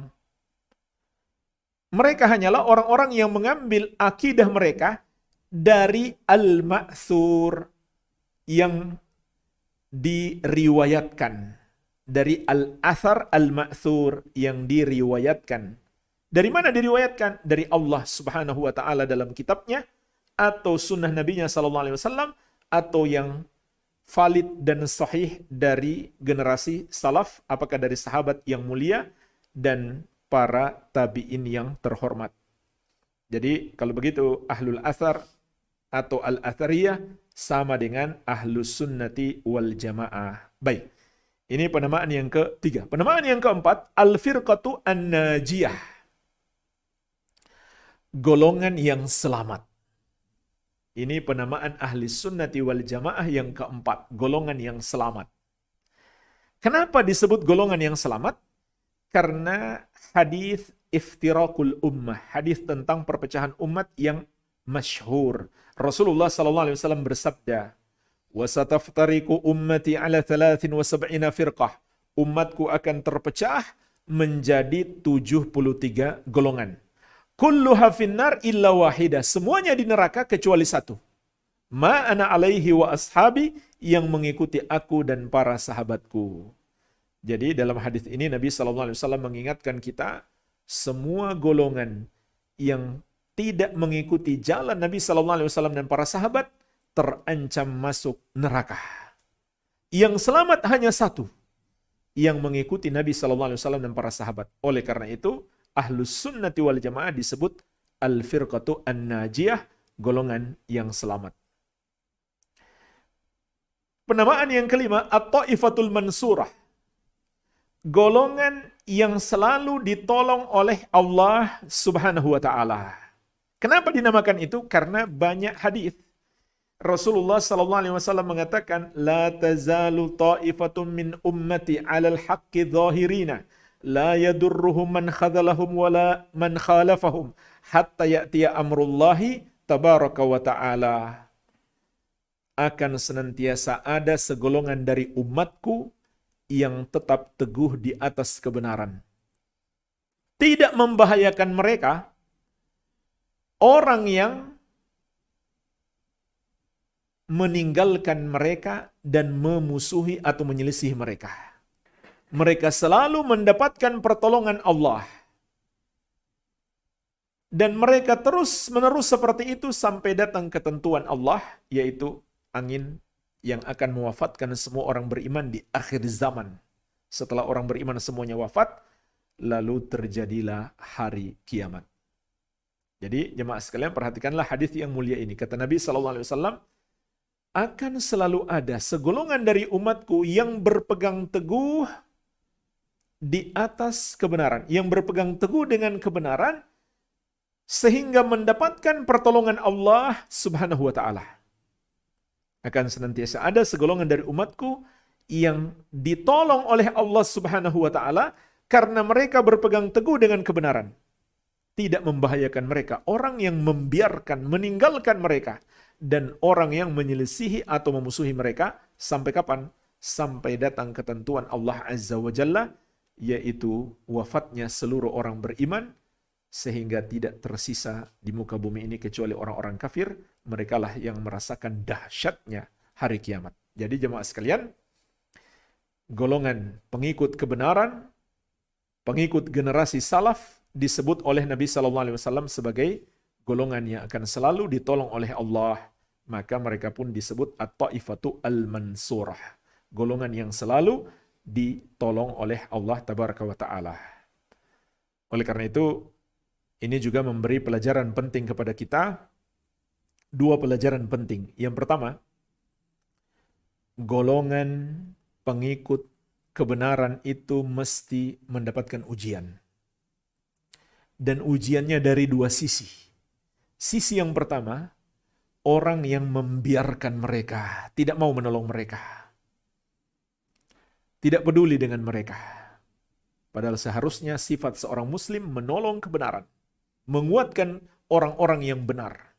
Mereka hanyalah orang-orang yang mengambil akidah mereka dari al-ma'thur yang diriwayatkan dari al-athar al-ma'thur yang diriwayatkan dari mana diriwayatkan dari Allah Subhanahu wa taala dalam kitabnya atau sunnah nabinya sallallahu alaihi wasallam atau yang valid dan sahih dari generasi salaf apakah dari sahabat yang mulia dan para tabi'in yang terhormat. Jadi kalau begitu ahlul asar atau al-athariyah sama dengan ahlus sunnati wal jamaah. Baik. Ini penamaan yang ketiga. Penamaan yang keempat, al-firqatu an-najiyah. Golongan yang selamat. Ini penamaan ahli sunnati wal jamaah yang keempat, golongan yang selamat. Kenapa disebut golongan yang selamat? Karena hadis iftirakul ummah, hadis tentang perpecahan umat yang masyhur Rasulullah sallallahu alaihi wasallam bersabda, "Wasataftariqu ummati ala 73 firqah." Umatku akan terpecah menjadi 73 golongan. Kulluha finnar illa wahida. Semuanya di neraka kecuali satu. Ma ana alaihi wa ashabi yang mengikuti aku dan para sahabatku. Jadi dalam hadis ini Nabi SAW mengingatkan kita semua golongan yang tidak mengikuti jalan Nabi Shallallahu Alaihi Wasallam dan para sahabat terancam masuk neraka. Yang selamat hanya satu, yang mengikuti Nabi Shallallahu Alaihi Wasallam dan para sahabat. Oleh karena itu, ahlus sunnati wal jamaah disebut al firqatu an najiyah golongan yang selamat. Penamaan yang kelima, atau ifatul mansurah. Golongan yang selalu ditolong oleh Allah Subhanahu wa taala. Kenapa dinamakan itu? Karena banyak hadis. Rasulullah sallallahu alaihi wasallam mengatakan la tazalu ta'ifatun min ummati 'alal haqqi zahirina la yadurruhum man khadalahum wala man khalafahum hatta ya'tiya amrullahi tabaraka wa ta'ala akan senantiasa ada segolongan dari umatku yang tetap teguh di atas kebenaran. Tidak membahayakan mereka orang yang meninggalkan mereka dan memusuhi atau menyelisih mereka. Mereka selalu mendapatkan pertolongan Allah. Dan mereka terus menerus seperti itu sampai datang ketentuan Allah, yaitu angin yang akan mewafatkan semua orang beriman di akhir zaman. Setelah orang beriman semuanya wafat, lalu terjadilah hari kiamat. Jadi jemaah sekalian perhatikanlah hadis yang mulia ini. Kata Nabi Shallallahu Alaihi Wasallam akan selalu ada segolongan dari umatku yang berpegang teguh di atas kebenaran, yang berpegang teguh dengan kebenaran sehingga mendapatkan pertolongan Allah Subhanahu wa taala. Akan senantiasa ada segolongan dari umatku yang ditolong oleh Allah Subhanahu wa taala karena mereka berpegang teguh dengan kebenaran tidak membahayakan mereka, orang yang membiarkan meninggalkan mereka dan orang yang menyelisihi atau memusuhi mereka sampai kapan? Sampai datang ketentuan Allah Azza wa Jalla yaitu wafatnya seluruh orang beriman sehingga tidak tersisa di muka bumi ini kecuali orang-orang kafir, merekalah yang merasakan dahsyatnya hari kiamat. Jadi jemaah sekalian, golongan pengikut kebenaran, pengikut generasi salaf disebut oleh Nabi Shallallahu Alaihi Wasallam sebagai golongan yang akan selalu ditolong oleh Allah, maka mereka pun disebut at-taifatu al-mansurah, golongan yang selalu ditolong oleh Allah tabaraka wa taala. Oleh karena itu, ini juga memberi pelajaran penting kepada kita. Dua pelajaran penting. Yang pertama, golongan pengikut kebenaran itu mesti mendapatkan ujian dan ujiannya dari dua sisi. Sisi yang pertama, orang yang membiarkan mereka, tidak mau menolong mereka. Tidak peduli dengan mereka. Padahal seharusnya sifat seorang muslim menolong kebenaran, menguatkan orang-orang yang benar.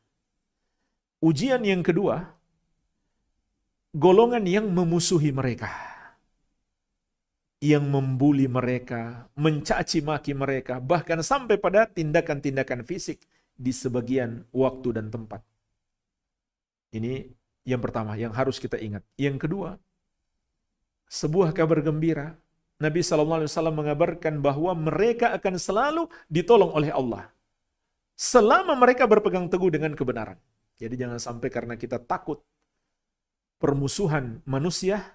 Ujian yang kedua, golongan yang memusuhi mereka yang membuli mereka, mencaci maki mereka, bahkan sampai pada tindakan-tindakan fisik di sebagian waktu dan tempat. Ini yang pertama yang harus kita ingat. Yang kedua, sebuah kabar gembira. Nabi SAW mengabarkan bahwa mereka akan selalu ditolong oleh Allah. Selama mereka berpegang teguh dengan kebenaran. Jadi jangan sampai karena kita takut permusuhan manusia,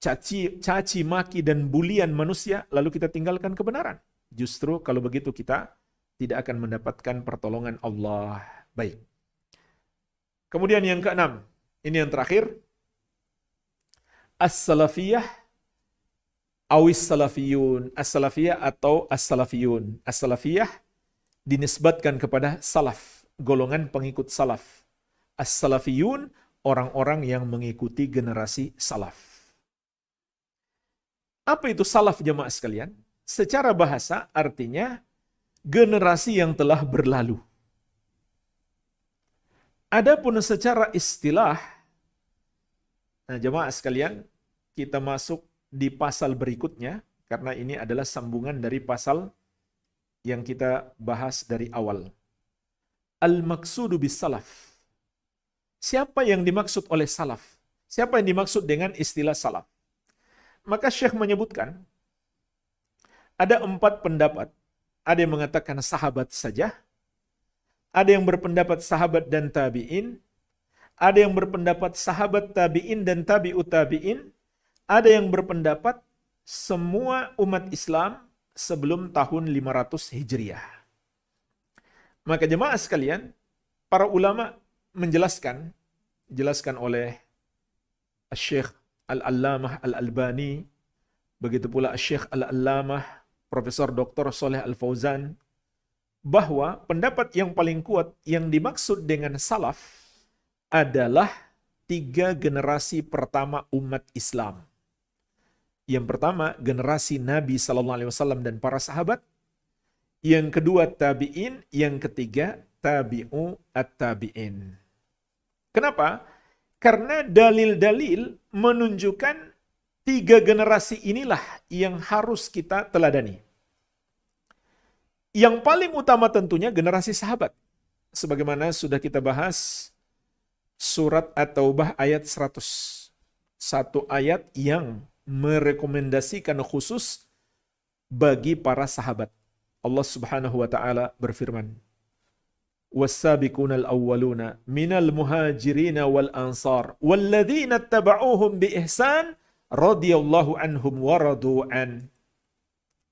caci, caci maki dan bulian manusia, lalu kita tinggalkan kebenaran. Justru kalau begitu kita tidak akan mendapatkan pertolongan Allah. Baik. Kemudian yang keenam, ini yang terakhir. As-salafiyah awis salafiyun. As-salafiyah atau as-salafiyun. As-salafiyah dinisbatkan kepada salaf, golongan pengikut salaf. As-salafiyun orang-orang yang mengikuti generasi salaf. Apa itu salaf jemaah sekalian? Secara bahasa artinya generasi yang telah berlalu. Adapun secara istilah, nah jemaah sekalian, kita masuk di pasal berikutnya karena ini adalah sambungan dari pasal yang kita bahas dari awal. Al-maksudu bis salaf. Siapa yang dimaksud oleh salaf? Siapa yang dimaksud dengan istilah salaf? Maka Syekh menyebutkan ada empat pendapat. Ada yang mengatakan sahabat saja, ada yang berpendapat sahabat dan tabiin, ada yang berpendapat sahabat tabiin dan tabi'ut tabiin, ada yang berpendapat semua umat Islam sebelum tahun 500 Hijriah. Maka jemaah sekalian, para ulama menjelaskan, jelaskan oleh Syekh Al-Allamah Al-Albani, begitu pula Syekh Al-Allamah, Profesor Dr. Soleh Al-Fauzan, bahwa pendapat yang paling kuat yang dimaksud dengan salaf adalah tiga generasi pertama umat Islam. Yang pertama, generasi Nabi Sallallahu Alaihi Wasallam dan para sahabat. Yang kedua, tabi'in. Yang ketiga, tabi'u at-tabi'in. Kenapa? Karena dalil-dalil menunjukkan tiga generasi inilah yang harus kita teladani. Yang paling utama tentunya generasi sahabat. Sebagaimana sudah kita bahas surat At-Taubah ayat 100. Satu ayat yang merekomendasikan khusus bagi para sahabat. Allah Subhanahu wa taala berfirman, والسابقون الأولون من المهاجرين والأنصار والذين اتبعوهم بإحسان الله عنهم ورضوا عن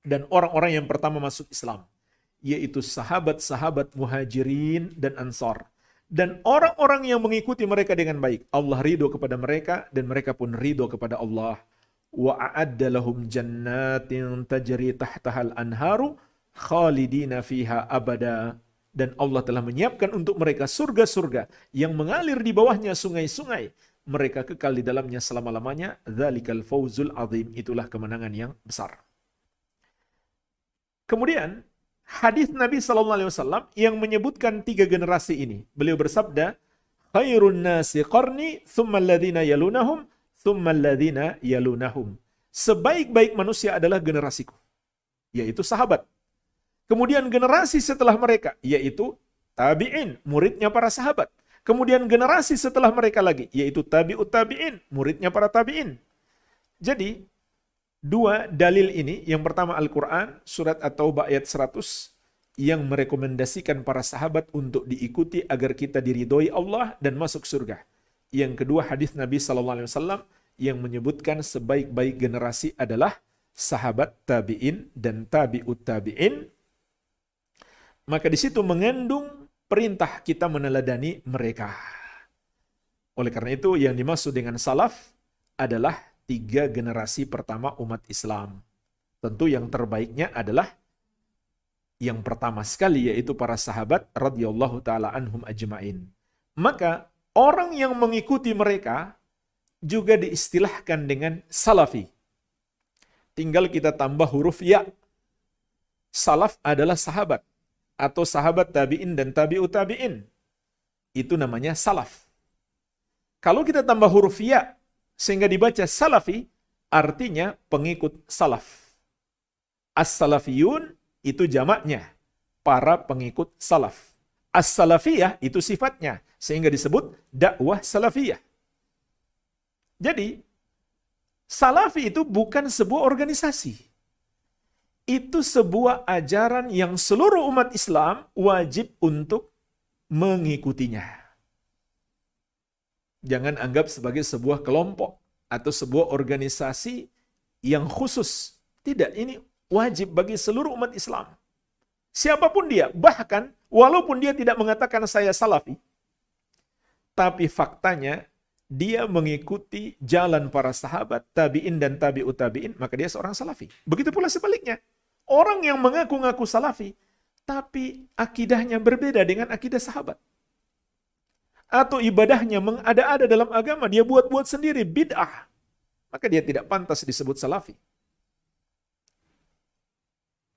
dan orang-orang yang pertama masuk Islam yaitu sahabat-sahabat muhajirin dan ansar, dan orang-orang yang mengikuti mereka dengan baik Allah ridho kepada mereka dan mereka pun ridho kepada Allah wa a'adda lahum jannatin tajri tahtahal anharu khalidina fiha abada dan Allah telah menyiapkan untuk mereka surga-surga yang mengalir di bawahnya sungai-sungai. Mereka kekal di dalamnya selama-lamanya. Zalikal fauzul azim. Itulah kemenangan yang besar. Kemudian hadis Nabi Shallallahu Alaihi Wasallam yang menyebutkan tiga generasi ini. Beliau bersabda, "Khairun nasi qarni, thumma alladhina yalunahum, thumma alladhina yalunahum." Sebaik-baik manusia adalah generasiku, yaitu sahabat. Kemudian generasi setelah mereka, yaitu tabi'in, muridnya para sahabat. Kemudian generasi setelah mereka lagi, yaitu tabi'ut tabi'in, muridnya para tabi'in. Jadi, dua dalil ini, yang pertama Al-Quran, surat atau ayat 100, yang merekomendasikan para sahabat untuk diikuti agar kita diridhoi Allah dan masuk surga. Yang kedua hadis Nabi saw yang menyebutkan sebaik-baik generasi adalah sahabat tabi'in dan tabi'ut tabi'in maka di situ mengandung perintah kita meneladani mereka. Oleh karena itu, yang dimaksud dengan salaf adalah tiga generasi pertama umat Islam. Tentu yang terbaiknya adalah yang pertama sekali yaitu para sahabat radhiyallahu taala anhum ajmain. Maka orang yang mengikuti mereka juga diistilahkan dengan salafi. Tinggal kita tambah huruf ya. Salaf adalah sahabat atau sahabat tabi'in dan tabi'ut tabi'in. Itu namanya salaf. Kalau kita tambah huruf ya sehingga dibaca salafi, artinya pengikut salaf. As-salafiyun itu jamaknya, para pengikut salaf. As-salafiyah itu sifatnya, sehingga disebut dakwah salafiyah. Jadi, salafi itu bukan sebuah organisasi itu sebuah ajaran yang seluruh umat Islam wajib untuk mengikutinya. Jangan anggap sebagai sebuah kelompok atau sebuah organisasi yang khusus. Tidak, ini wajib bagi seluruh umat Islam. Siapapun dia, bahkan walaupun dia tidak mengatakan saya salafi, tapi faktanya dia mengikuti jalan para sahabat, tabi'in dan tabi'ut tabi'in, maka dia seorang salafi. Begitu pula sebaliknya Orang yang mengaku-ngaku salafi, tapi akidahnya berbeda dengan akidah sahabat. Atau ibadahnya mengada-ada dalam agama, dia buat-buat sendiri, bid'ah. Maka dia tidak pantas disebut salafi.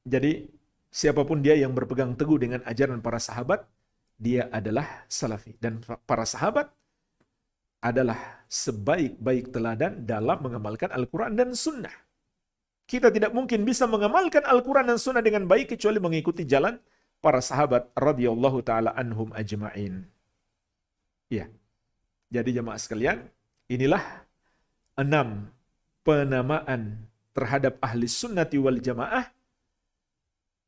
Jadi siapapun dia yang berpegang teguh dengan ajaran para sahabat, dia adalah salafi. Dan para sahabat adalah sebaik-baik teladan dalam mengamalkan Al-Quran dan Sunnah. Kita tidak mungkin bisa mengamalkan Al-Quran dan Sunnah dengan baik kecuali mengikuti jalan para sahabat radhiyallahu taala anhum ajma'in. Ya. Jadi jemaah sekalian, inilah enam penamaan terhadap ahli sunnati wal jamaah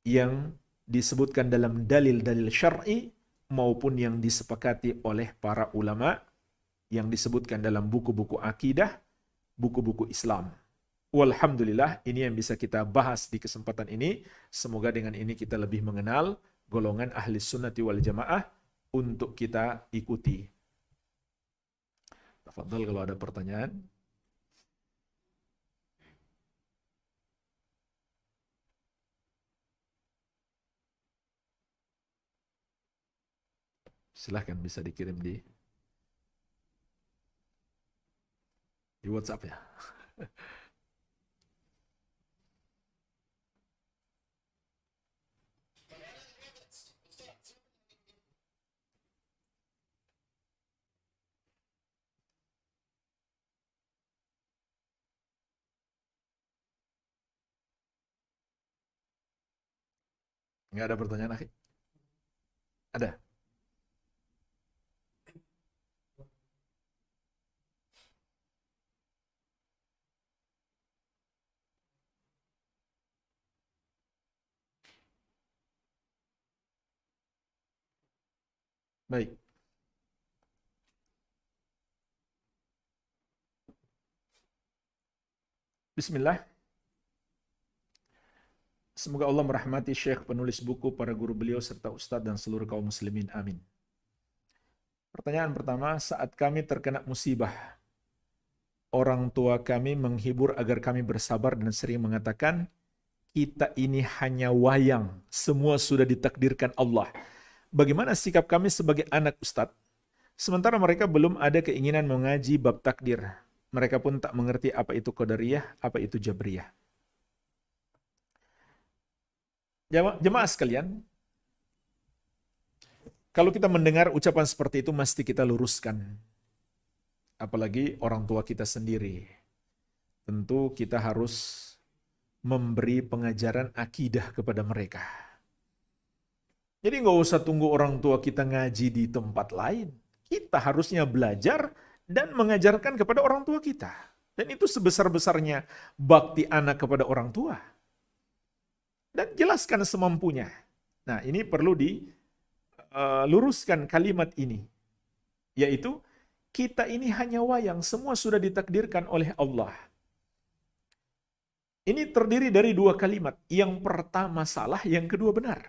yang disebutkan dalam dalil-dalil syar'i maupun yang disepakati oleh para ulama yang disebutkan dalam buku-buku akidah, buku-buku Islam. Walhamdulillah, ini yang bisa kita bahas di kesempatan ini. Semoga dengan ini kita lebih mengenal golongan ahli sunnati wal jamaah untuk kita ikuti. Tafadhal kalau ada pertanyaan. Silahkan bisa dikirim di di WhatsApp ya. Nggak ada pertanyaan akhir? Ada? Baik. Bismillah. Semoga Allah merahmati Syekh penulis buku, para guru beliau, serta Ustadz dan seluruh kaum muslimin. Amin. Pertanyaan pertama, saat kami terkena musibah, orang tua kami menghibur agar kami bersabar dan sering mengatakan, kita ini hanya wayang, semua sudah ditakdirkan Allah. Bagaimana sikap kami sebagai anak Ustadz? Sementara mereka belum ada keinginan mengaji bab takdir. Mereka pun tak mengerti apa itu Qadariyah, apa itu Jabriyah. Jemaah sekalian, kalau kita mendengar ucapan seperti itu mesti kita luruskan. Apalagi orang tua kita sendiri. Tentu kita harus memberi pengajaran akidah kepada mereka. Jadi nggak usah tunggu orang tua kita ngaji di tempat lain. Kita harusnya belajar dan mengajarkan kepada orang tua kita. Dan itu sebesar-besarnya bakti anak kepada orang tua dan jelaskan semampunya. Nah, ini perlu diluruskan eh, kalimat ini, yaitu kita ini hanya wayang, semua sudah ditakdirkan oleh Allah. Ini terdiri dari dua kalimat. Yang pertama salah, yang kedua benar.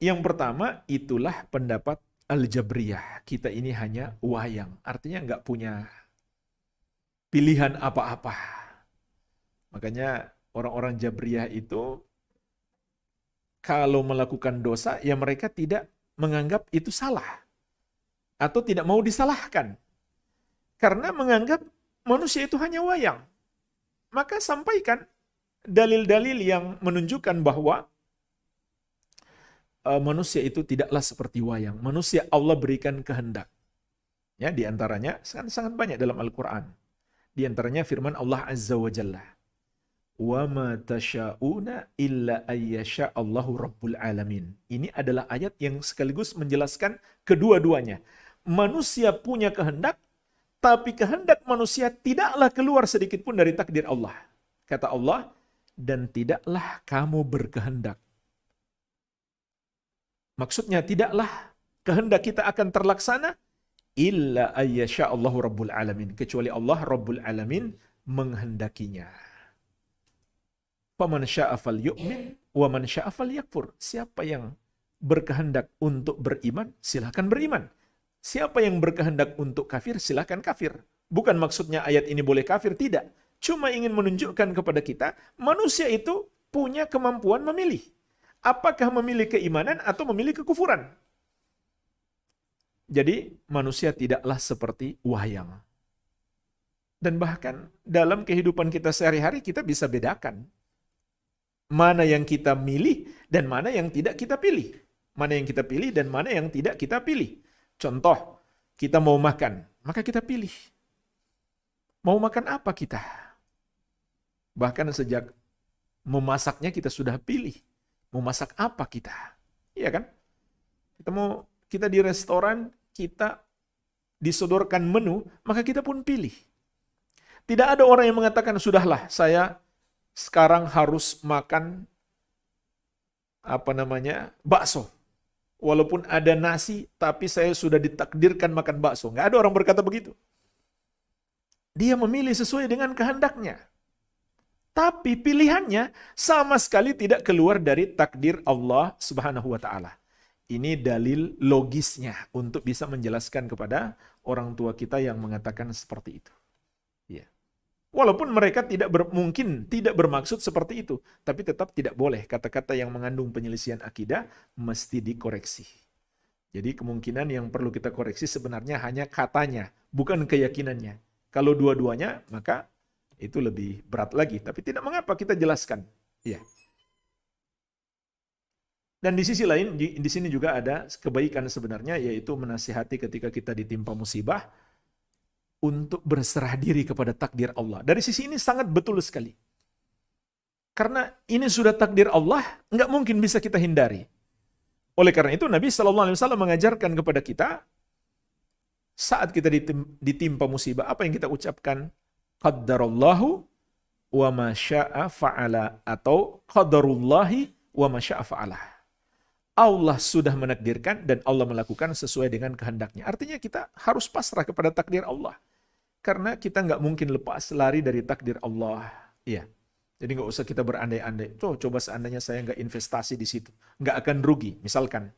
Yang pertama itulah pendapat Al-Jabriyah. Kita ini hanya wayang. Artinya nggak punya pilihan apa-apa. Makanya orang-orang Jabriyah itu kalau melakukan dosa ya mereka tidak menganggap itu salah atau tidak mau disalahkan. Karena menganggap manusia itu hanya wayang. Maka sampaikan dalil-dalil yang menunjukkan bahwa eh, manusia itu tidaklah seperti wayang. Manusia Allah berikan kehendak. Ya, di antaranya sangat, sangat banyak dalam Al-Qur'an. Di antaranya firman Allah Azza wa Jalla. وَمَا تَشَاءُونَ إِلَّا illa اللَّهُ Allahu alamin. Ini adalah ayat yang sekaligus menjelaskan kedua-duanya. Manusia punya kehendak tapi kehendak manusia tidaklah keluar sedikit pun dari takdir Allah. Kata Allah, dan tidaklah kamu berkehendak. Maksudnya tidaklah kehendak kita akan terlaksana illa ayyasha Allahu rabbul alamin kecuali Allah rabbul alamin menghendakinya. Paman sya'afal yu'min wa man sya'afal yakfur. Siapa yang berkehendak untuk beriman, silahkan beriman. Siapa yang berkehendak untuk kafir, silahkan kafir. Bukan maksudnya ayat ini boleh kafir, tidak. Cuma ingin menunjukkan kepada kita, manusia itu punya kemampuan memilih. Apakah memilih keimanan atau memilih kekufuran. Jadi manusia tidaklah seperti wayang. Dan bahkan dalam kehidupan kita sehari-hari kita bisa bedakan mana yang kita milih dan mana yang tidak kita pilih. Mana yang kita pilih dan mana yang tidak kita pilih. Contoh, kita mau makan, maka kita pilih. Mau makan apa kita? Bahkan sejak memasaknya kita sudah pilih. Mau masak apa kita? Iya kan? Kita mau kita di restoran, kita disodorkan menu, maka kita pun pilih. Tidak ada orang yang mengatakan, sudahlah saya sekarang harus makan apa namanya bakso. Walaupun ada nasi, tapi saya sudah ditakdirkan makan bakso. Nggak ada orang berkata begitu. Dia memilih sesuai dengan kehendaknya. Tapi pilihannya sama sekali tidak keluar dari takdir Allah Subhanahu wa taala. Ini dalil logisnya untuk bisa menjelaskan kepada orang tua kita yang mengatakan seperti itu. Walaupun mereka tidak ber, mungkin tidak bermaksud seperti itu, tapi tetap tidak boleh kata-kata yang mengandung penyelisihan akidah mesti dikoreksi. Jadi kemungkinan yang perlu kita koreksi sebenarnya hanya katanya, bukan keyakinannya. Kalau dua-duanya maka itu lebih berat lagi, tapi tidak mengapa kita jelaskan. Iya. Dan di sisi lain di sini juga ada kebaikan sebenarnya yaitu menasihati ketika kita ditimpa musibah untuk berserah diri kepada takdir Allah. Dari sisi ini sangat betul sekali. Karena ini sudah takdir Allah, nggak mungkin bisa kita hindari. Oleh karena itu Nabi Shallallahu Alaihi Wasallam mengajarkan kepada kita saat kita ditimpa musibah apa yang kita ucapkan qadarullahu wa masya'a fa'ala atau qadarullahi wa masya'a fa'ala. Allah sudah menakdirkan dan Allah melakukan sesuai dengan kehendaknya. Artinya kita harus pasrah kepada takdir Allah. Karena kita nggak mungkin lepas lari dari takdir Allah. Iya. Jadi nggak usah kita berandai-andai. Tuh, coba seandainya saya nggak investasi di situ. Nggak akan rugi, misalkan.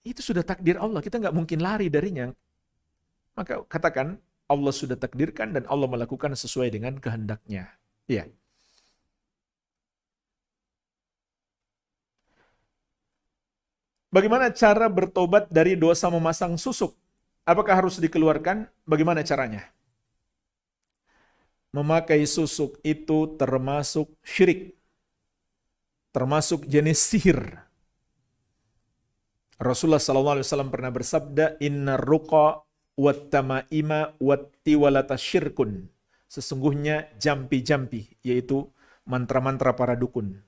Itu sudah takdir Allah. Kita nggak mungkin lari darinya. Maka katakan, Allah sudah takdirkan dan Allah melakukan sesuai dengan kehendaknya. Iya. Bagaimana cara bertobat dari dosa memasang susuk? Apakah harus dikeluarkan? Bagaimana caranya? Memakai susuk itu termasuk syirik. Termasuk jenis sihir. Rasulullah SAW pernah bersabda, Inna ruqa wat tamaima wa tiwalata syirkun. Sesungguhnya jampi-jampi, yaitu mantra-mantra para dukun.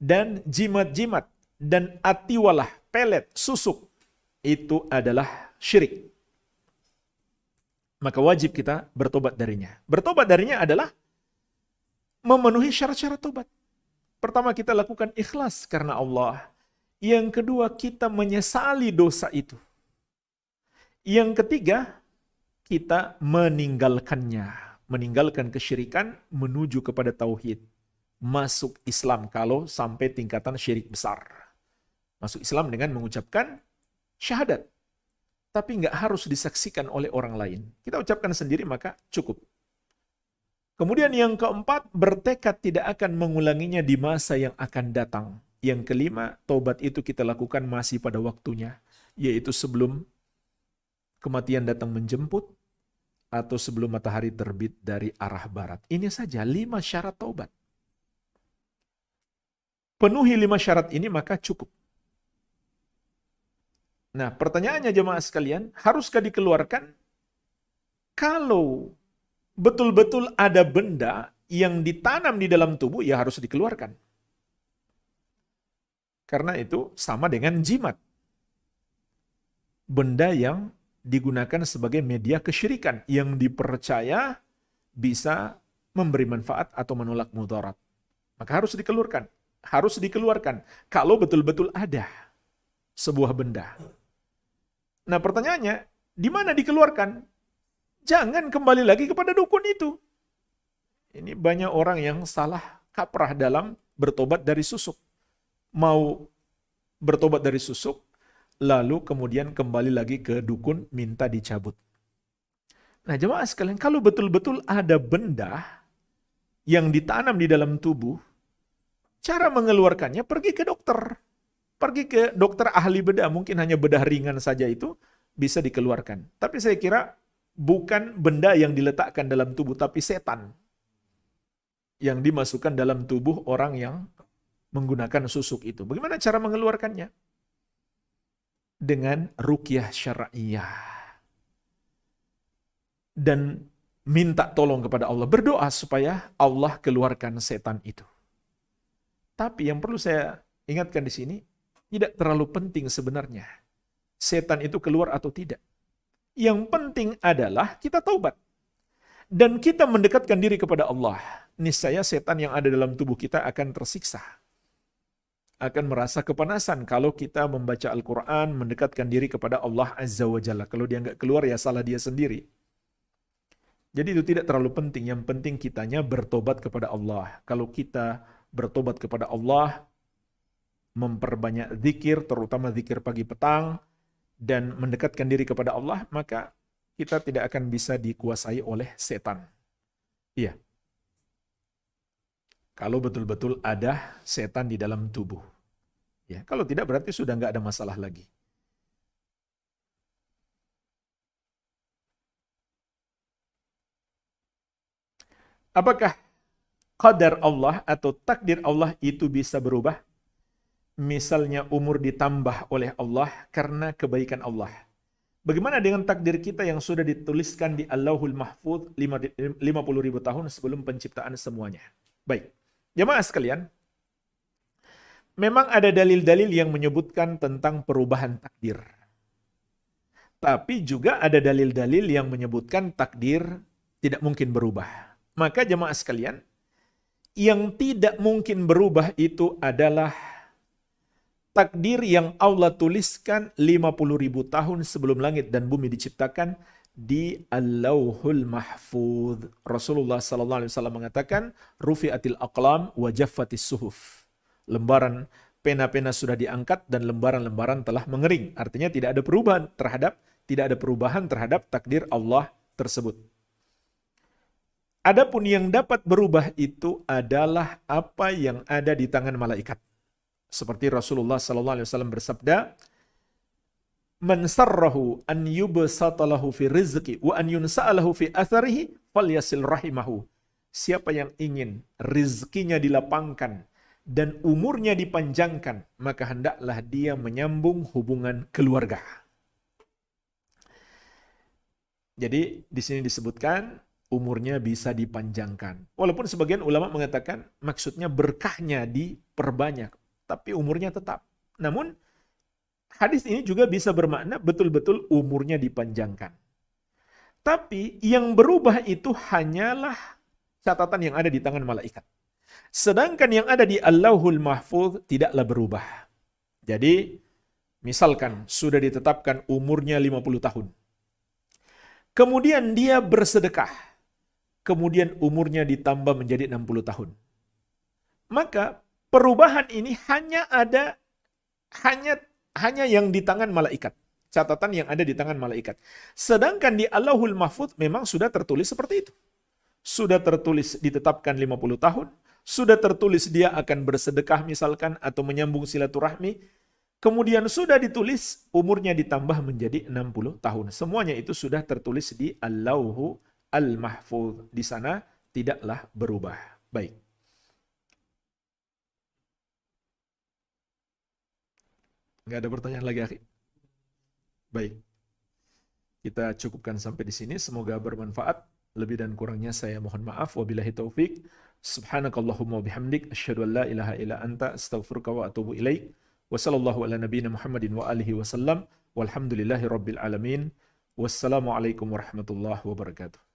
Dan jimat-jimat, dan atiwalah, pelet, susuk, itu adalah syirik. Maka wajib kita bertobat darinya. Bertobat darinya adalah memenuhi syarat-syarat tobat. Pertama kita lakukan ikhlas karena Allah. Yang kedua kita menyesali dosa itu. Yang ketiga kita meninggalkannya, meninggalkan kesyirikan menuju kepada tauhid. Masuk Islam kalau sampai tingkatan syirik besar. Masuk Islam dengan mengucapkan syahadat. Tapi nggak harus disaksikan oleh orang lain. Kita ucapkan sendiri maka cukup. Kemudian yang keempat, bertekad tidak akan mengulanginya di masa yang akan datang. Yang kelima, tobat itu kita lakukan masih pada waktunya, yaitu sebelum kematian datang menjemput atau sebelum matahari terbit dari arah barat. Ini saja lima syarat taubat. Penuhi lima syarat ini maka cukup. Nah, pertanyaannya jemaah sekalian, haruskah dikeluarkan? Kalau betul-betul ada benda yang ditanam di dalam tubuh, ya harus dikeluarkan. Karena itu sama dengan jimat. Benda yang digunakan sebagai media kesyirikan yang dipercaya bisa memberi manfaat atau menolak mudarat. Maka harus dikeluarkan. Harus dikeluarkan kalau betul-betul ada sebuah benda. Nah pertanyaannya, di mana dikeluarkan? Jangan kembali lagi kepada dukun itu. Ini banyak orang yang salah kaprah dalam bertobat dari susuk. Mau bertobat dari susuk, lalu kemudian kembali lagi ke dukun minta dicabut. Nah jemaah sekalian, kalau betul-betul ada benda yang ditanam di dalam tubuh, cara mengeluarkannya pergi ke dokter Pergi ke dokter ahli bedah, mungkin hanya bedah ringan saja itu bisa dikeluarkan. Tapi saya kira bukan benda yang diletakkan dalam tubuh, tapi setan yang dimasukkan dalam tubuh orang yang menggunakan susuk itu. Bagaimana cara mengeluarkannya? Dengan rukyah syariah. Dan minta tolong kepada Allah, berdoa supaya Allah keluarkan setan itu. Tapi yang perlu saya ingatkan di sini, tidak terlalu penting sebenarnya. Setan itu keluar atau tidak. Yang penting adalah kita taubat. Dan kita mendekatkan diri kepada Allah. Niscaya setan yang ada dalam tubuh kita akan tersiksa. Akan merasa kepanasan kalau kita membaca Al-Quran, mendekatkan diri kepada Allah Azza wa Jalla. Kalau dia nggak keluar ya salah dia sendiri. Jadi itu tidak terlalu penting. Yang penting kitanya bertobat kepada Allah. Kalau kita bertobat kepada Allah, memperbanyak zikir, terutama zikir pagi petang, dan mendekatkan diri kepada Allah, maka kita tidak akan bisa dikuasai oleh setan. Iya. Kalau betul-betul ada setan di dalam tubuh. Ya, kalau tidak berarti sudah nggak ada masalah lagi. Apakah qadar Allah atau takdir Allah itu bisa berubah? misalnya umur ditambah oleh Allah karena kebaikan Allah. Bagaimana dengan takdir kita yang sudah dituliskan di Allahul Mahfud 50 ribu tahun sebelum penciptaan semuanya? Baik, jemaah sekalian, memang ada dalil-dalil yang menyebutkan tentang perubahan takdir. Tapi juga ada dalil-dalil yang menyebutkan takdir tidak mungkin berubah. Maka jemaah sekalian, yang tidak mungkin berubah itu adalah takdir yang Allah tuliskan 50 ribu tahun sebelum langit dan bumi diciptakan di al Mahfud. Rasulullah sallallahu alaihi wasallam mengatakan, "Rufi'atil aqlam wa jaffatis suhuf." Lembaran pena-pena sudah diangkat dan lembaran-lembaran telah mengering. Artinya tidak ada perubahan terhadap tidak ada perubahan terhadap takdir Allah tersebut. Adapun yang dapat berubah itu adalah apa yang ada di tangan malaikat. Seperti Rasulullah sallallahu alaihi wasallam bersabda, "Man sarrahu an yubsatalahu fi rizqi wa an yunsa'alahu fi atharihi falyasil rahimahu." Siapa yang ingin rizkinya dilapangkan dan umurnya dipanjangkan, maka hendaklah dia menyambung hubungan keluarga. Jadi di sini disebutkan umurnya bisa dipanjangkan. Walaupun sebagian ulama mengatakan maksudnya berkahnya diperbanyak, tapi umurnya tetap. Namun hadis ini juga bisa bermakna betul-betul umurnya dipanjangkan. Tapi yang berubah itu hanyalah catatan yang ada di tangan malaikat. Sedangkan yang ada di Allahul Mahfuz tidaklah berubah. Jadi misalkan sudah ditetapkan umurnya 50 tahun. Kemudian dia bersedekah. Kemudian umurnya ditambah menjadi 60 tahun. Maka perubahan ini hanya ada hanya hanya yang di tangan malaikat. Catatan yang ada di tangan malaikat. Sedangkan di Allahul Mahfud memang sudah tertulis seperti itu. Sudah tertulis ditetapkan 50 tahun, sudah tertulis dia akan bersedekah misalkan atau menyambung silaturahmi, kemudian sudah ditulis umurnya ditambah menjadi 60 tahun. Semuanya itu sudah tertulis di Allahu Al-Mahfud. Di sana tidaklah berubah. Baik. Nggak ada pertanyaan lagi, akhi Baik. Kita cukupkan sampai di sini. Semoga bermanfaat. Lebih dan kurangnya saya mohon maaf. Wabillahi taufik. Subhanakallahumma bihamdik. Asyadu an la ilaha ila anta. Astaghfirullah wa atubu ilaik. Wassalamualaikum ala nabiyina Muhammadin wa alihi wasallam. Walhamdulillahi rabbil alamin. Wassalamualaikum warahmatullahi wabarakatuh.